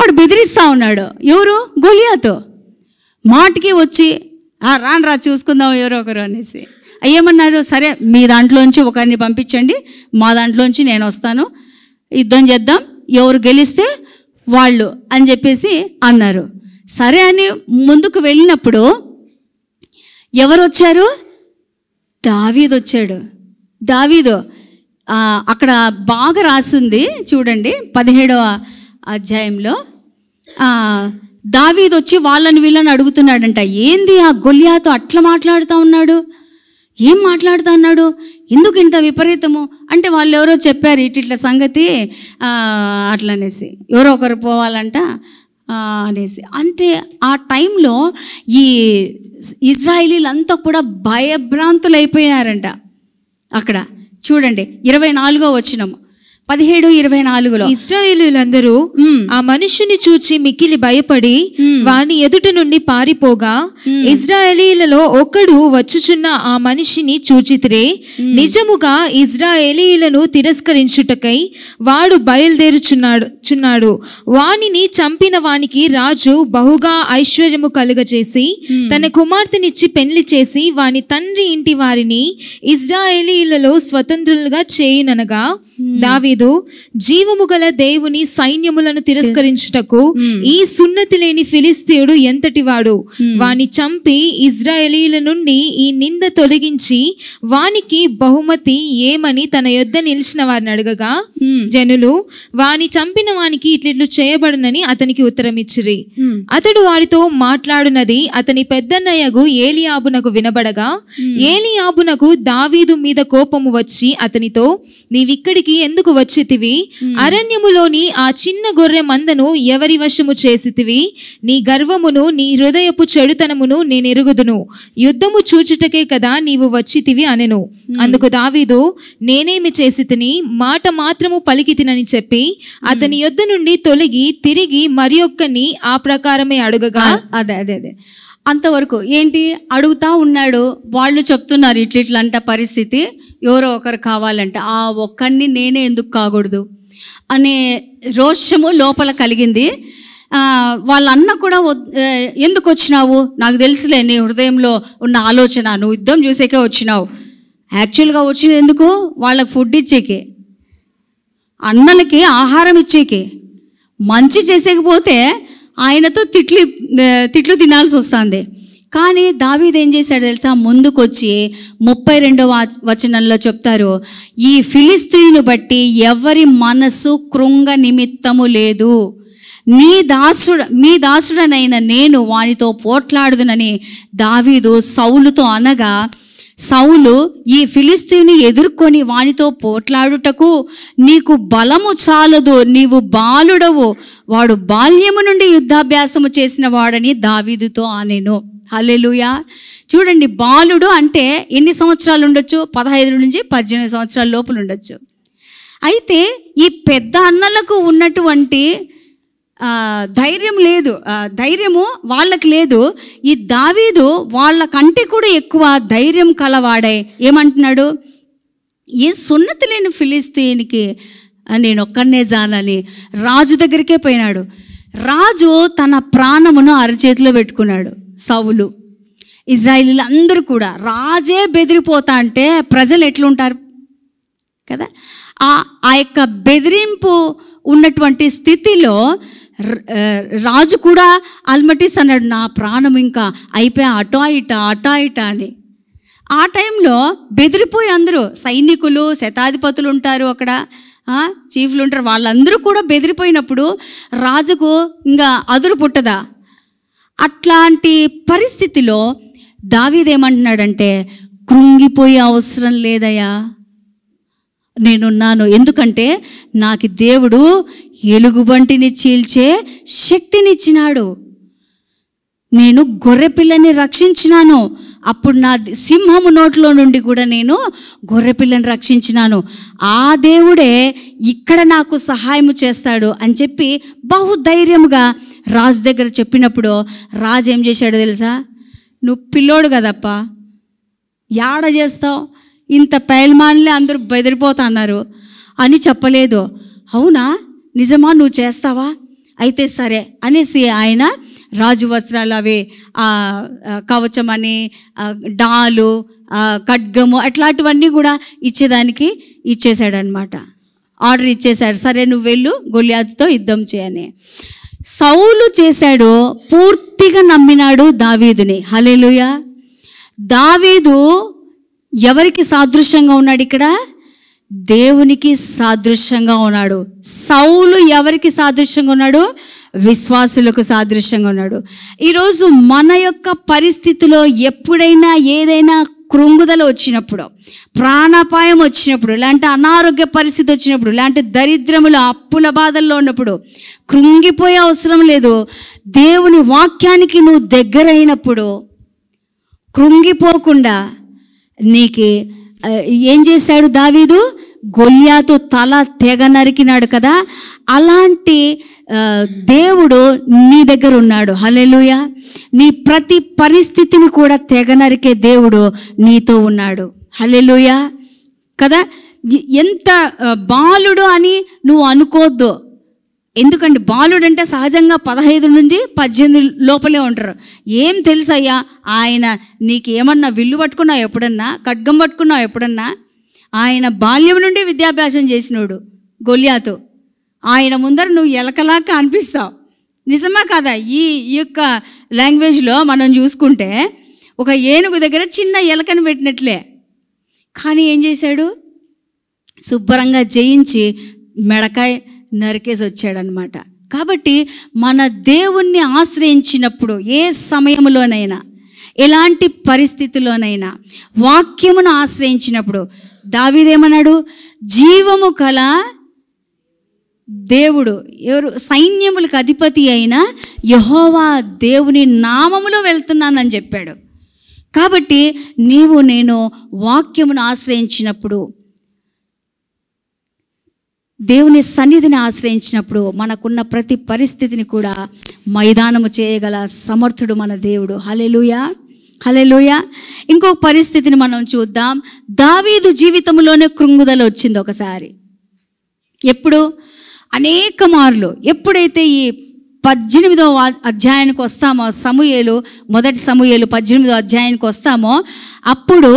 వాడు బెదిరిస్తా ఉన్నాడు ఎవరు గొలియాతో మాటకి వచ్చి రాను రా చూసుకుందాం ఎవరో ఒకరు అనేసి ఏమన్నారు సరే మీ దాంట్లోంచి ఒకరిని పంపించండి మా దాంట్లోంచి నేను వస్తాను యుద్ధం చేద్దాం ఎవరు గెలిస్తే వాళ్ళు అని చెప్పేసి అన్నారు సరే అని ముందుకు వెళ్ళినప్పుడు ఎవరు వచ్చారు దావీదు వచ్చాడు దావీదు అక్కడ బాగా రాసింది చూడండి పదిహేడవ అధ్యాయంలో దావీద్ వచ్చి వాళ్ళని వీళ్ళని అడుగుతున్నాడంట ఏంది ఆ గొల్యాతో అట్లా మాట్లాడుతూ ఉన్నాడు ఏం మాట్లాడుతా అన్నాడు ఎందుకు ఇంత విపరీతము అంటే వాళ్ళు ఎవరో చెప్పారు ఇట్ల సంగతి అట్లనేసి ఎవరో ఒకరు పోవాలంట అనేసి అంటే ఆ టైంలో ఈ ఇజ్రాయిలీలంతా కూడా భయభ్రాంతులు అయిపోయినారంట అక్కడ చూడండి ఇరవై నాలుగో వచ్చినాము పదిహేడు ఇరవై నాలుగులో ఇస్రాయేలులందరూ ఆ మనుషుని చూచి మిక్కిలి భయపడి వాని ఎదుట నుండి పారిపోగా ఇజ్రాయేలీలలో ఒకడు వచ్చుచున్న ఆ మనిషిని చూచితిరే నిజముగా ఇజ్రాయేలీలను తిరస్కరించుటకై వాడు బయలుదేరుచున్నాడు చున్నాడు వానిని చంపిన వానికి రాజు బహుగా ఐశ్వర్యము కలుగజేసి తన కుమార్తెనిచ్చి పెళ్లి చేసి వాని తండ్రి ఇంటి వారిని ఇజ్రాయేలీలలో స్వతంత్రులుగా చేయునగా Hmm. దావీదు జీవము గల దేవుని సైన్యములను తిరస్కరించుటకు hmm. ఈ సున్నతి లేని ఫిలిస్తీయుడు వాడు hmm. వాని చంపి ఇజ్రాయలీల నుండి ఈ నింద తొలగించి వానికి బహుమతి ఏమని తన యొద్ నిలిచిన వారిని అడగగా జనులు వాని చంపిన వానికి ఇట్లిట్లు చేయబడనని అతనికి ఉత్తరం ఇచ్చిరి అతడు వారితో మాట్లాడునది అతని పెద్దన్నయ్యకు ఏలియాబునకు వినబడగా ఏలియాబునకు దావీదు మీద కోపము వచ్చి అతనితో నీవిక్కడికి మీదికి ఎందుకు వచ్చితివి hmm. అరణ్యములోని ఆ చిన్న గొర్రె మందను ఎవరి వశము చేసితివి నీ గర్వమును నీ హృదయపు చెడుతనమును నేను యుద్ధము చూచుటకే కదా నీవు వచ్చితివి అనెను hmm. అందుకు దావీదు నేనేమి చేసి మాట మాత్రము పలికి తినని చెప్పి hmm. అతని యొద్ద నుండి తొలగి తిరిగి మరి ఆ ప్రకారమే అడుగగా అదే అదే అదే అంతవరకు ఏంటి అడుగుతా ఉన్నాడు వాళ్ళు చెప్తున్నారు ఇట్లిట్లంట పరిస్థితి ఎవరో ఒకరు కావాలంటే ఆ ఒక్కరిని నేనే ఎందుకు కాకూడదు అనే రోషము లోపల కలిగింది వాళ్ళ అన్న కూడా ఎందుకు వచ్చినావు నాకు తెలుసులే నీ హృదయంలో ఉన్న ఆలోచన నువ్వు యుద్ధం చూసేకే వచ్చినావు యాక్చువల్గా వచ్చింది ఎందుకు వాళ్ళకి ఫుడ్ ఇచ్చేకే అన్నలకి ఆహారం ఇచ్చేకే మంచి చేసేకపోతే ఆయనతో తిట్లు తిట్లు తినాల్సి వస్తుంది కానీ దావీద్ ఏం చేశాడు తెలుసా ముందుకొచ్చి ముప్పై రెండవ వచనంలో చెప్తారు ఈ ఫిలిస్తీను బట్టి ఎవరి మనస్సు కృంగ నిమిత్తము లేదు నీ దాసుడు మీ దాసుడనైన నేను వానితో పోట్లాడుదునని దావీదు సౌలుతో అనగా సౌలు ఈ ఫిలిస్తీని ఎదుర్కొని వానితో పోట్లాడుటకు నీకు బలము చాలదు నీవు బాలుడవు వాడు బాల్యము నుండి యుద్ధాభ్యాసము చేసిన వాడని దావీదుతో ఆనేను హలెలుయా చూడండి బాలుడు అంటే ఎన్ని సంవత్సరాలు ఉండొచ్చు పదహైదు నుంచి పద్దెనిమిది సంవత్సరాల లోపల ఉండొచ్చు అయితే ఈ పెద్ద అన్నలకు ఉన్నటువంటి ధైర్యం లేదు ధైర్యము వాళ్ళకి లేదు ఈ దావీదు వాళ్ళకంటే కూడా ఎక్కువ ధైర్యం కలవాడై ఏమంటున్నాడు ఏ సున్నతి లేని ఫిలిస్తీన్కి నేను ఒక్కనే జానని రాజు దగ్గరికే పోయినాడు రాజు తన ప్రాణమును అరచేతిలో పెట్టుకున్నాడు సవులు ఇజ్రాయిలీలు అందరూ కూడా రాజే బెదిరిపోతా అంటే ప్రజలు ఎట్లుంటారు కదా ఆ యొక్క బెదిరింపు ఉన్నటువంటి స్థితిలో రాజు కూడా అల్మటిస్ అన్నాడు నా ప్రాణం ఇంకా అయిపోయా అటో ఇట అటో ఇట అని ఆ టైంలో బెదిరిపోయి అందరూ సైనికులు శతాధిపతులు ఉంటారు అక్కడ చీఫ్లు ఉంటారు వాళ్ళందరూ కూడా బెదిరిపోయినప్పుడు రాజుకు ఇంకా అదురు పుట్టదా అట్లాంటి పరిస్థితిలో దావీదేమంటున్నాడంటే కృంగిపోయే అవసరం లేదయ్యా నేనున్నాను ఎందుకంటే నాకు దేవుడు ఎలుగుబంటిని చీల్చే శక్తినిచ్చినాడు నేను గొర్రెపిల్లని రక్షించినాను అప్పుడు నా సింహము నోట్లో నుండి కూడా నేను గొర్రెపిల్లని రక్షించినాను ఆ దేవుడే ఇక్కడ నాకు సహాయము చేస్తాడు అని చెప్పి బహుధైర్యముగా రాజు దగ్గర చెప్పినప్పుడు రాజు ఏం చేశాడో తెలుసా నువ్వు పిల్లోడు కదప్పా యాడ చేస్తావు ఇంత పేల్మాన్లే అందరూ బెదిరిపోతున్నారు అని చెప్పలేదు అవునా నిజమా నువ్వు చేస్తావా అయితే సరే అనేసి ఆయన రాజు వస్త్రాలు అవి కవచం అని డాలు ఖడ్గము అట్లాంటివన్నీ కూడా ఇచ్చేదానికి ఇచ్చేసాడనమాట ఆర్డర్ ఇచ్చేశాడు సరే నువ్వు వెళ్ళు గొలియాతుతో యుద్ధం చేయని సౌలు చేశాడు పూర్తిగా నమ్మినాడు దావీదుని హలేలుయ దావీదు ఎవరికి సాదృశ్యంగా ఉన్నాడు ఇక్కడ దేవునికి సాదృశ్యంగా ఉన్నాడు సౌలు ఎవరికి సాదృశ్యంగా ఉన్నాడు విశ్వాసులకు సాదృశ్యంగా ఉన్నాడు ఈరోజు మన యొక్క పరిస్థితిలో ఎప్పుడైనా ఏదైనా కృంగుదల వచ్చినప్పుడు ప్రాణాపాయం వచ్చినప్పుడు లేదంటే అనారోగ్య పరిస్థితి వచ్చినప్పుడు లేదంటే దరిద్రములు అప్పుల బాధల్లో ఉన్నప్పుడు కృంగిపోయే అవసరం లేదు దేవుని వాక్యానికి నువ్వు దగ్గరైనప్పుడు కృంగిపోకుండా నీకు ఏం చేశాడు దావీదు గొల్యాతో తల తెగ నరికినాడు కదా అలాంటి దేవుడు నీ దగ్గర ఉన్నాడు హలెలుయ నీ ప్రతి పరిస్థితిని కూడా తెగ నరికే దేవుడు నీతో ఉన్నాడు హలెలుయ కదా ఎంత బాలుడు అని నువ్వు అనుకోద్దు ఎందుకంటే బాలుడంటే సహజంగా పదహైదు నుండి పద్దెనిమిది లోపలే ఉంటారు ఏం తెలుసయ్యా ఆయన నీకు ఏమన్నా విల్లు పట్టుకున్నావు ఎప్పుడన్నా ఖడ్గం పట్టుకున్నావు ఎప్పుడన్నా ఆయన బాల్యం నుండి విద్యాభ్యాసం చేసినోడు గొల్యాతో ఆయన ముందర నువ్వు ఎలకలా కనిపిస్తావు నిజమా కదా ఈ యొక్క లాంగ్వేజ్లో మనం చూసుకుంటే ఒక ఏనుగు దగ్గర చిన్న ఎలకను పెట్టినట్లే కానీ ఏం చేశాడు శుభ్రంగా జయించి మెడకాయ నరికేసి వచ్చాడనమాట కాబట్టి మన దేవుణ్ణి ఆశ్రయించినప్పుడు ఏ సమయంలోనైనా ఎలాంటి పరిస్థితిలోనైనా వాక్యమును ఆశ్రయించినప్పుడు దావిదేమన్నాడు జీవము కల దేవుడు ఎవరు సైన్యములకు అధిపతి అయిన యహోవా దేవుని నామములో వెళ్తున్నానని చెప్పాడు కాబట్టి నీవు నేను వాక్యమును ఆశ్రయించినప్పుడు దేవుని సన్నిధిని ఆశ్రయించినప్పుడు మనకున్న ప్రతి పరిస్థితిని కూడా మైదానము చేయగల సమర్థుడు మన దేవుడు హలెలుయా హలెలుయా ఇంకొక పరిస్థితిని మనం చూద్దాం దావీదు జీవితంలోనే కృంగుదల వచ్చింది ఒకసారి ఎప్పుడు అనేక మార్లు ఎప్పుడైతే ఈ పద్దెనిమిదవ అధ్యాయానికి వస్తామో సమూయేలు మొదటి సమూయేలు పద్దెనిమిదవ అధ్యాయానికి వస్తామో అప్పుడు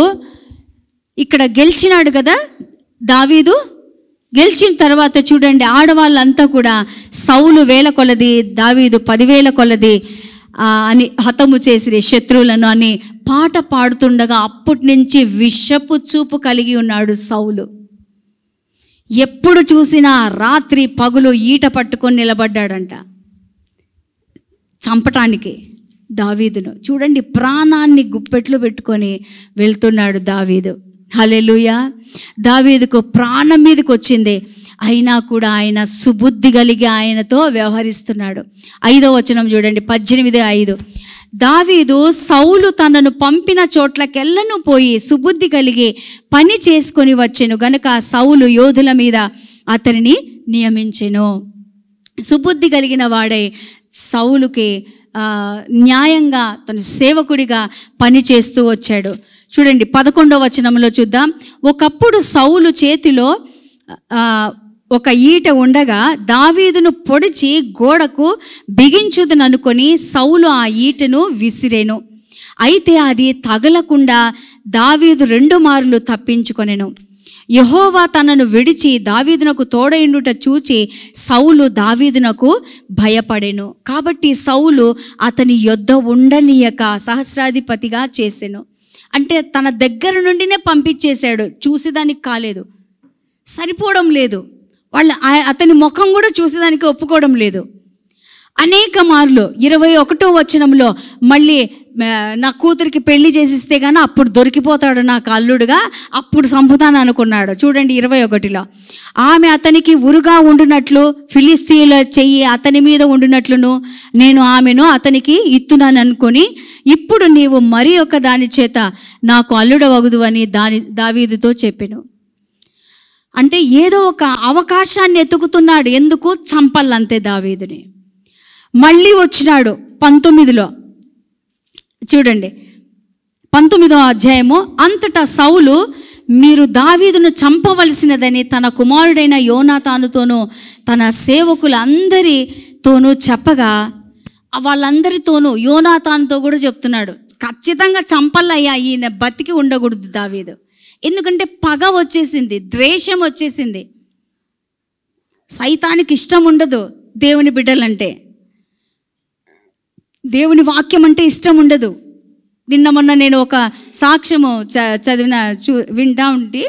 ఇక్కడ గెలిచినాడు కదా దావీదు గెలిచిన తర్వాత చూడండి ఆడవాళ్ళంతా కూడా సౌలు వేల కొలది దావీదు పదివేల కొలది అని హతము చేసిరి శత్రువులను అని పాట పాడుతుండగా అప్పటి నుంచి విషపు చూపు కలిగి ఉన్నాడు సౌలు ఎప్పుడు చూసినా రాత్రి పగులు ఈట పట్టుకొని నిలబడ్డాడంట చంపటానికి దావీదును చూడండి ప్రాణాన్ని గుప్పెట్లు పెట్టుకొని వెళ్తున్నాడు దావీదు హలెలుయా దావీదుకు ప్రాణం మీదకి వచ్చింది అయినా కూడా ఆయన సుబుద్ధి కలిగి ఆయనతో వ్యవహరిస్తున్నాడు ఐదో వచనం చూడండి పద్దెనిమిది ఐదు దావీదు సౌలు తనను పంపిన చోట్లకెళ్ళను పోయి సుబుద్ధి కలిగి పని చేసుకొని వచ్చెను గనుక సౌలు యోధుల మీద అతనిని నియమించెను సుబుద్ధి కలిగిన వాడే సౌలుకి న్యాయంగా తను సేవకుడిగా పని చేస్తూ వచ్చాడు చూడండి పదకొండవ వచనంలో చూద్దాం ఒకప్పుడు సౌలు చేతిలో ఒక ఈట ఉండగా దావీదును పొడిచి గోడకు బిగించుదననుకొని సౌలు ఆ ఈటను విసిరేను అయితే అది తగలకుండా దావీదు రెండు మార్లు తప్పించుకొనెను యహోవా తనను విడిచి దావీదునకు తోడైండుట చూచి సౌలు దావీదునకు భయపడెను కాబట్టి సౌలు అతని యొద్ద ఉండనీయక సహస్రాధిపతిగా చేసెను అంటే తన దగ్గర నుండినే పంపించేశాడు చూసేదానికి కాలేదు సరిపోవడం లేదు వాళ్ళు అతని ముఖం కూడా చూసేదానికి ఒప్పుకోవడం లేదు అనేక మార్లు ఇరవై ఒకటో వచనంలో మళ్ళీ నా కూతురికి పెళ్లి చేసిస్తే కానీ అప్పుడు దొరికిపోతాడు నాకు అల్లుడుగా అప్పుడు సంపుతాను అనుకున్నాడు చూడండి ఇరవై ఒకటిలో ఆమె అతనికి ఉరుగా ఉండునట్లు ఫిలిస్తీన్ల చెయ్యి అతని మీద ఉండినట్లును నేను ఆమెను అతనికి ఇత్తున్నాను అనుకుని ఇప్పుడు నీవు మరి ఒక దాని చేత నాకు అల్లుడ వగదు అని దాని దావీదుతో చెప్పాను అంటే ఏదో ఒక అవకాశాన్ని ఎతుకుతున్నాడు ఎందుకు చంపల్లంతే దావీదుని మళ్ళీ వచ్చినాడు పంతొమ్మిదిలో చూడండి పంతొమ్మిదవ అధ్యాయము అంతటా సౌలు మీరు దావీదును చంపవలసినదని తన కుమారుడైన యోనాతానుతోనూ తన సేవకులందరితోనూ చెప్పగా వాళ్ళందరితోనూ యోనాతానుతో కూడా చెప్తున్నాడు ఖచ్చితంగా చంపలయ్యా ఈయన బతికి ఉండకూడదు దావీదు ఎందుకంటే పగ వచ్చేసింది ద్వేషం వచ్చేసింది సైతానికి ఇష్టం ఉండదు దేవుని బిడ్డలంటే దేవుని వాక్యం అంటే ఇష్టం ఉండదు నిన్న మొన్న నేను ఒక సాక్ష్యము చ చదివిన చూ వింటా ఉంటే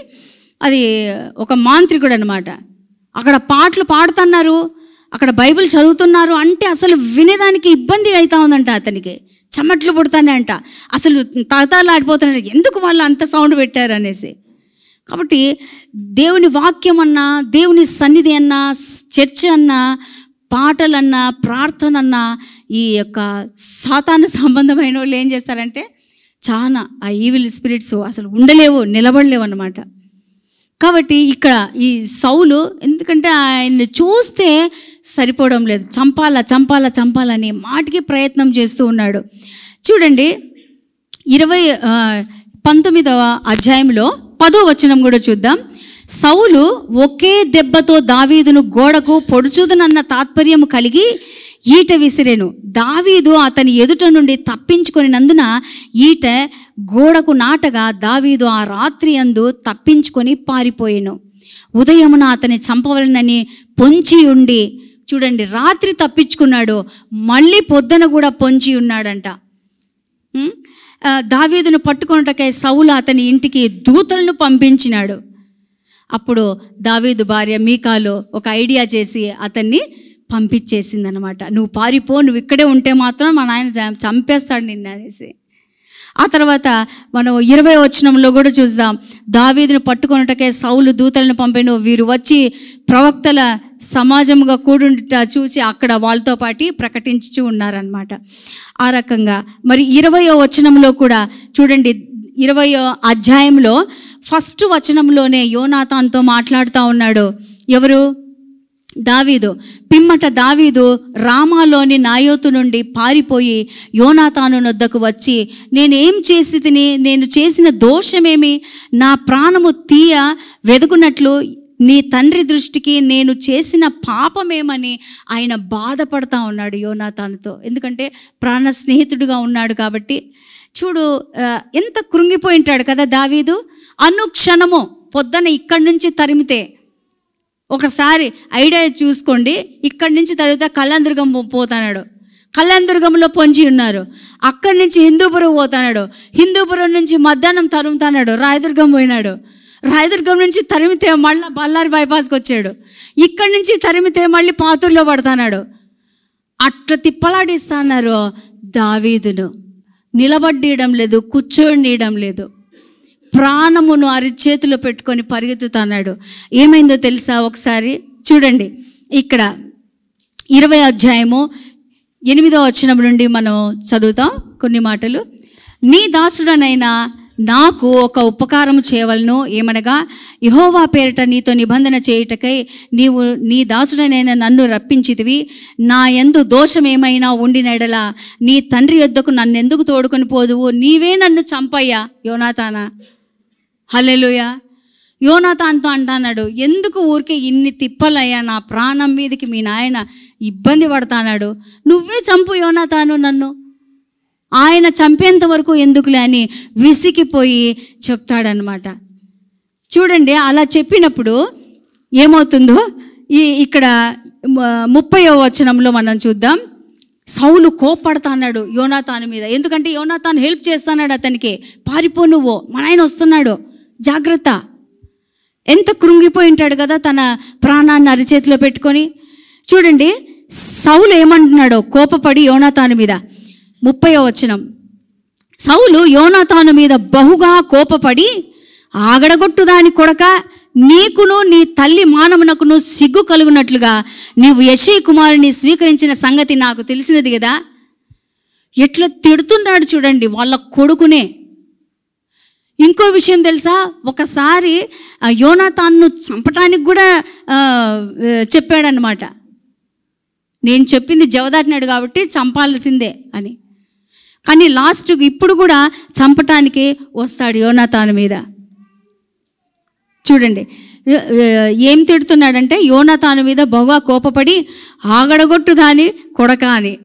అది ఒక మాంత్రికుడు అనమాట అక్కడ పాటలు పాడుతున్నారు అక్కడ బైబిల్ చదువుతున్నారు అంటే అసలు వినేదానికి ఇబ్బంది అవుతా ఉందంట అతనికి చెమట్లు పుడతానే అంట అసలు ఆడిపోతున్నాడు ఎందుకు వాళ్ళు అంత సౌండ్ పెట్టారు అనేసి కాబట్టి దేవుని వాక్యం అన్నా దేవుని సన్నిధి అన్నా చర్చ అన్నా పాటలన్నా ప్రార్థన అన్నా ఈ యొక్క సాతాను సంబంధమైన వాళ్ళు ఏం చేస్తారంటే చాలా ఆ ఈవిల్ స్పిరిట్స్ అసలు ఉండలేవు నిలబడలేవు అనమాట కాబట్టి ఇక్కడ ఈ సౌలు ఎందుకంటే ఆయన్ని చూస్తే సరిపోవడం లేదు చంపాల చంపాల చంపాలని మాటికి ప్రయత్నం చేస్తూ ఉన్నాడు చూడండి ఇరవై పంతొమ్మిదవ అధ్యాయంలో పదో వచనం కూడా చూద్దాం సౌలు ఒకే దెబ్బతో దావీదును గోడకు పొడుచుదనన్న తాత్పర్యం కలిగి ఈట విసిరేను దావీదు అతని ఎదుట నుండి తప్పించుకొనినందున ఈట గోడకు నాటగా దావీదు ఆ రాత్రి అందు తప్పించుకొని పారిపోయాను ఉదయమున అతని చంపవలనని పొంచి ఉండి చూడండి రాత్రి తప్పించుకున్నాడు మళ్ళీ పొద్దున కూడా పొంచి ఉన్నాడంట దావీదును పట్టుకున్నటకై సౌలు అతని ఇంటికి దూతలను పంపించినాడు అప్పుడు దావీదు భార్య మీకాలో ఒక ఐడియా చేసి అతన్ని పంపించేసింది అనమాట నువ్వు పారిపో నువ్వు ఇక్కడే ఉంటే మాత్రం మా నాయన చంపేస్తాడు నిన్న అనేసి ఆ తర్వాత మనం ఇరవై వచనంలో కూడా చూద్దాం దావీదును పట్టుకొనుటకే సౌలు దూతలను పంపెను వీరు వచ్చి ప్రవక్తల సమాజముగా కూడుంట చూచి అక్కడ వాళ్ళతో పాటి ప్రకటించి ఉన్నారనమాట ఆ రకంగా మరి ఇరవయో వచనంలో కూడా చూడండి ఇరవయో అధ్యాయంలో ఫస్ట్ వచనంలోనే యోనాథాన్తో మాట్లాడుతూ ఉన్నాడు ఎవరు దావీదు పిమ్మట దావీదు రామాలోని నాయోతు నుండి పారిపోయి యోనాతాను నొద్దకు వచ్చి నేనేం చేసి తిని నేను చేసిన దోషమేమి నా ప్రాణము తీయ వెదుకున్నట్లు నీ తండ్రి దృష్టికి నేను చేసిన పాపమేమని ఆయన బాధపడతా ఉన్నాడు యోనాతానుతో ఎందుకంటే ప్రాణ స్నేహితుడిగా ఉన్నాడు కాబట్టి చూడు ఎంత కృంగిపోయి ఉంటాడు కదా దావీదు అనుక్షణము పొద్దున ఇక్కడి నుంచి తరిమితే ఒకసారి ఐడియా చూసుకోండి ఇక్కడి నుంచి తరువాత కళ్యాణదుర్గం పోతాడు కళ్యాణదుర్గంలో పొంచి ఉన్నారు అక్కడి నుంచి హిందూపురం పోతాడు హిందూపురం నుంచి మధ్యాహ్నం తరుముతాడు రాయదుర్గం పోయినాడు రాయదుర్గం నుంచి తరిమితే మళ్ళీ బళ్ళారి బైపాస్కి వచ్చాడు ఇక్కడి నుంచి తరిమితే మళ్ళీ పాతూరులో పడుతున్నాడు అట్లా తిప్పలాడిస్తా అన్నారు దావీదును నిలబడ్డీయడం లేదు కూర్చోండియడం లేదు ప్రాణమును అరి చేతిలో పెట్టుకొని పరిగెత్తుతున్నాడు ఏమైందో తెలుసా ఒకసారి చూడండి ఇక్కడ ఇరవై అధ్యాయము ఎనిమిదో వచనం నుండి మనం చదువుతాం కొన్ని మాటలు నీ దాసుడనైనా నాకు ఒక ఉపకారం చేయవలను ఏమనగా యహోవా పేరిట నీతో నిబంధన చేయుటకై నీవు నీ దాసుడనైనా నన్ను రప్పించితివి నా ఎందు దోషం ఏమైనా ఉండినడలా నీ తండ్రి యొద్దకు నన్నెందుకు తోడుకొని పోదువు నీవే నన్ను చంపయ్యా యోనాతానా హలెలుయ యోనాథాన్తో అంటున్నాడు ఎందుకు ఊరికే ఇన్ని తిప్పలయ్యా నా ప్రాణం మీదకి మీ నాయన ఇబ్బంది పడతానాడు నువ్వే చంపు తాను నన్ను ఆయన చంపేంత వరకు ఎందుకులే అని విసిగిపోయి చెప్తాడనమాట చూడండి అలా చెప్పినప్పుడు ఏమవుతుందో ఈ ఇక్కడ ముప్పై వచనంలో మనం చూద్దాం సౌలు కోపడతాన్నాడు యోనాతాను మీద ఎందుకంటే యోనాతాను హెల్ప్ చేస్తున్నాడు అతనికి పారిపో నువ్వు మన ఆయన వస్తున్నాడు జాగ్రత్త ఎంత కృంగిపోయి ఉంటాడు కదా తన ప్రాణాన్ని అరిచేతిలో పెట్టుకొని చూడండి సౌలు ఏమంటున్నాడో కోపపడి యోనాతాను మీద ముప్పై వచనం సౌలు యోనాతాను మీద బహుగా కోపపడి ఆగడగొట్టుదాని కొడక నీకును నీ తల్లి మానమునకును సిగ్గు కలుగునట్లుగా నీవు యశీ కుమారుని స్వీకరించిన సంగతి నాకు తెలిసినది కదా ఎట్లా తిడుతున్నాడు చూడండి వాళ్ళ కొడుకునే ఇంకో విషయం తెలుసా ఒకసారి యోనా తాన్ను చంపటానికి కూడా చెప్పాడనమాట నేను చెప్పింది జవదాటినాడు కాబట్టి చంపాల్సిందే అని కానీ లాస్ట్ ఇప్పుడు కూడా చంపటానికి వస్తాడు యోనా తాను మీద చూడండి ఏం తిడుతున్నాడంటే యోనా తాను మీద బహుగా కోపపడి ఆగడగొట్టు దాని కొడక అని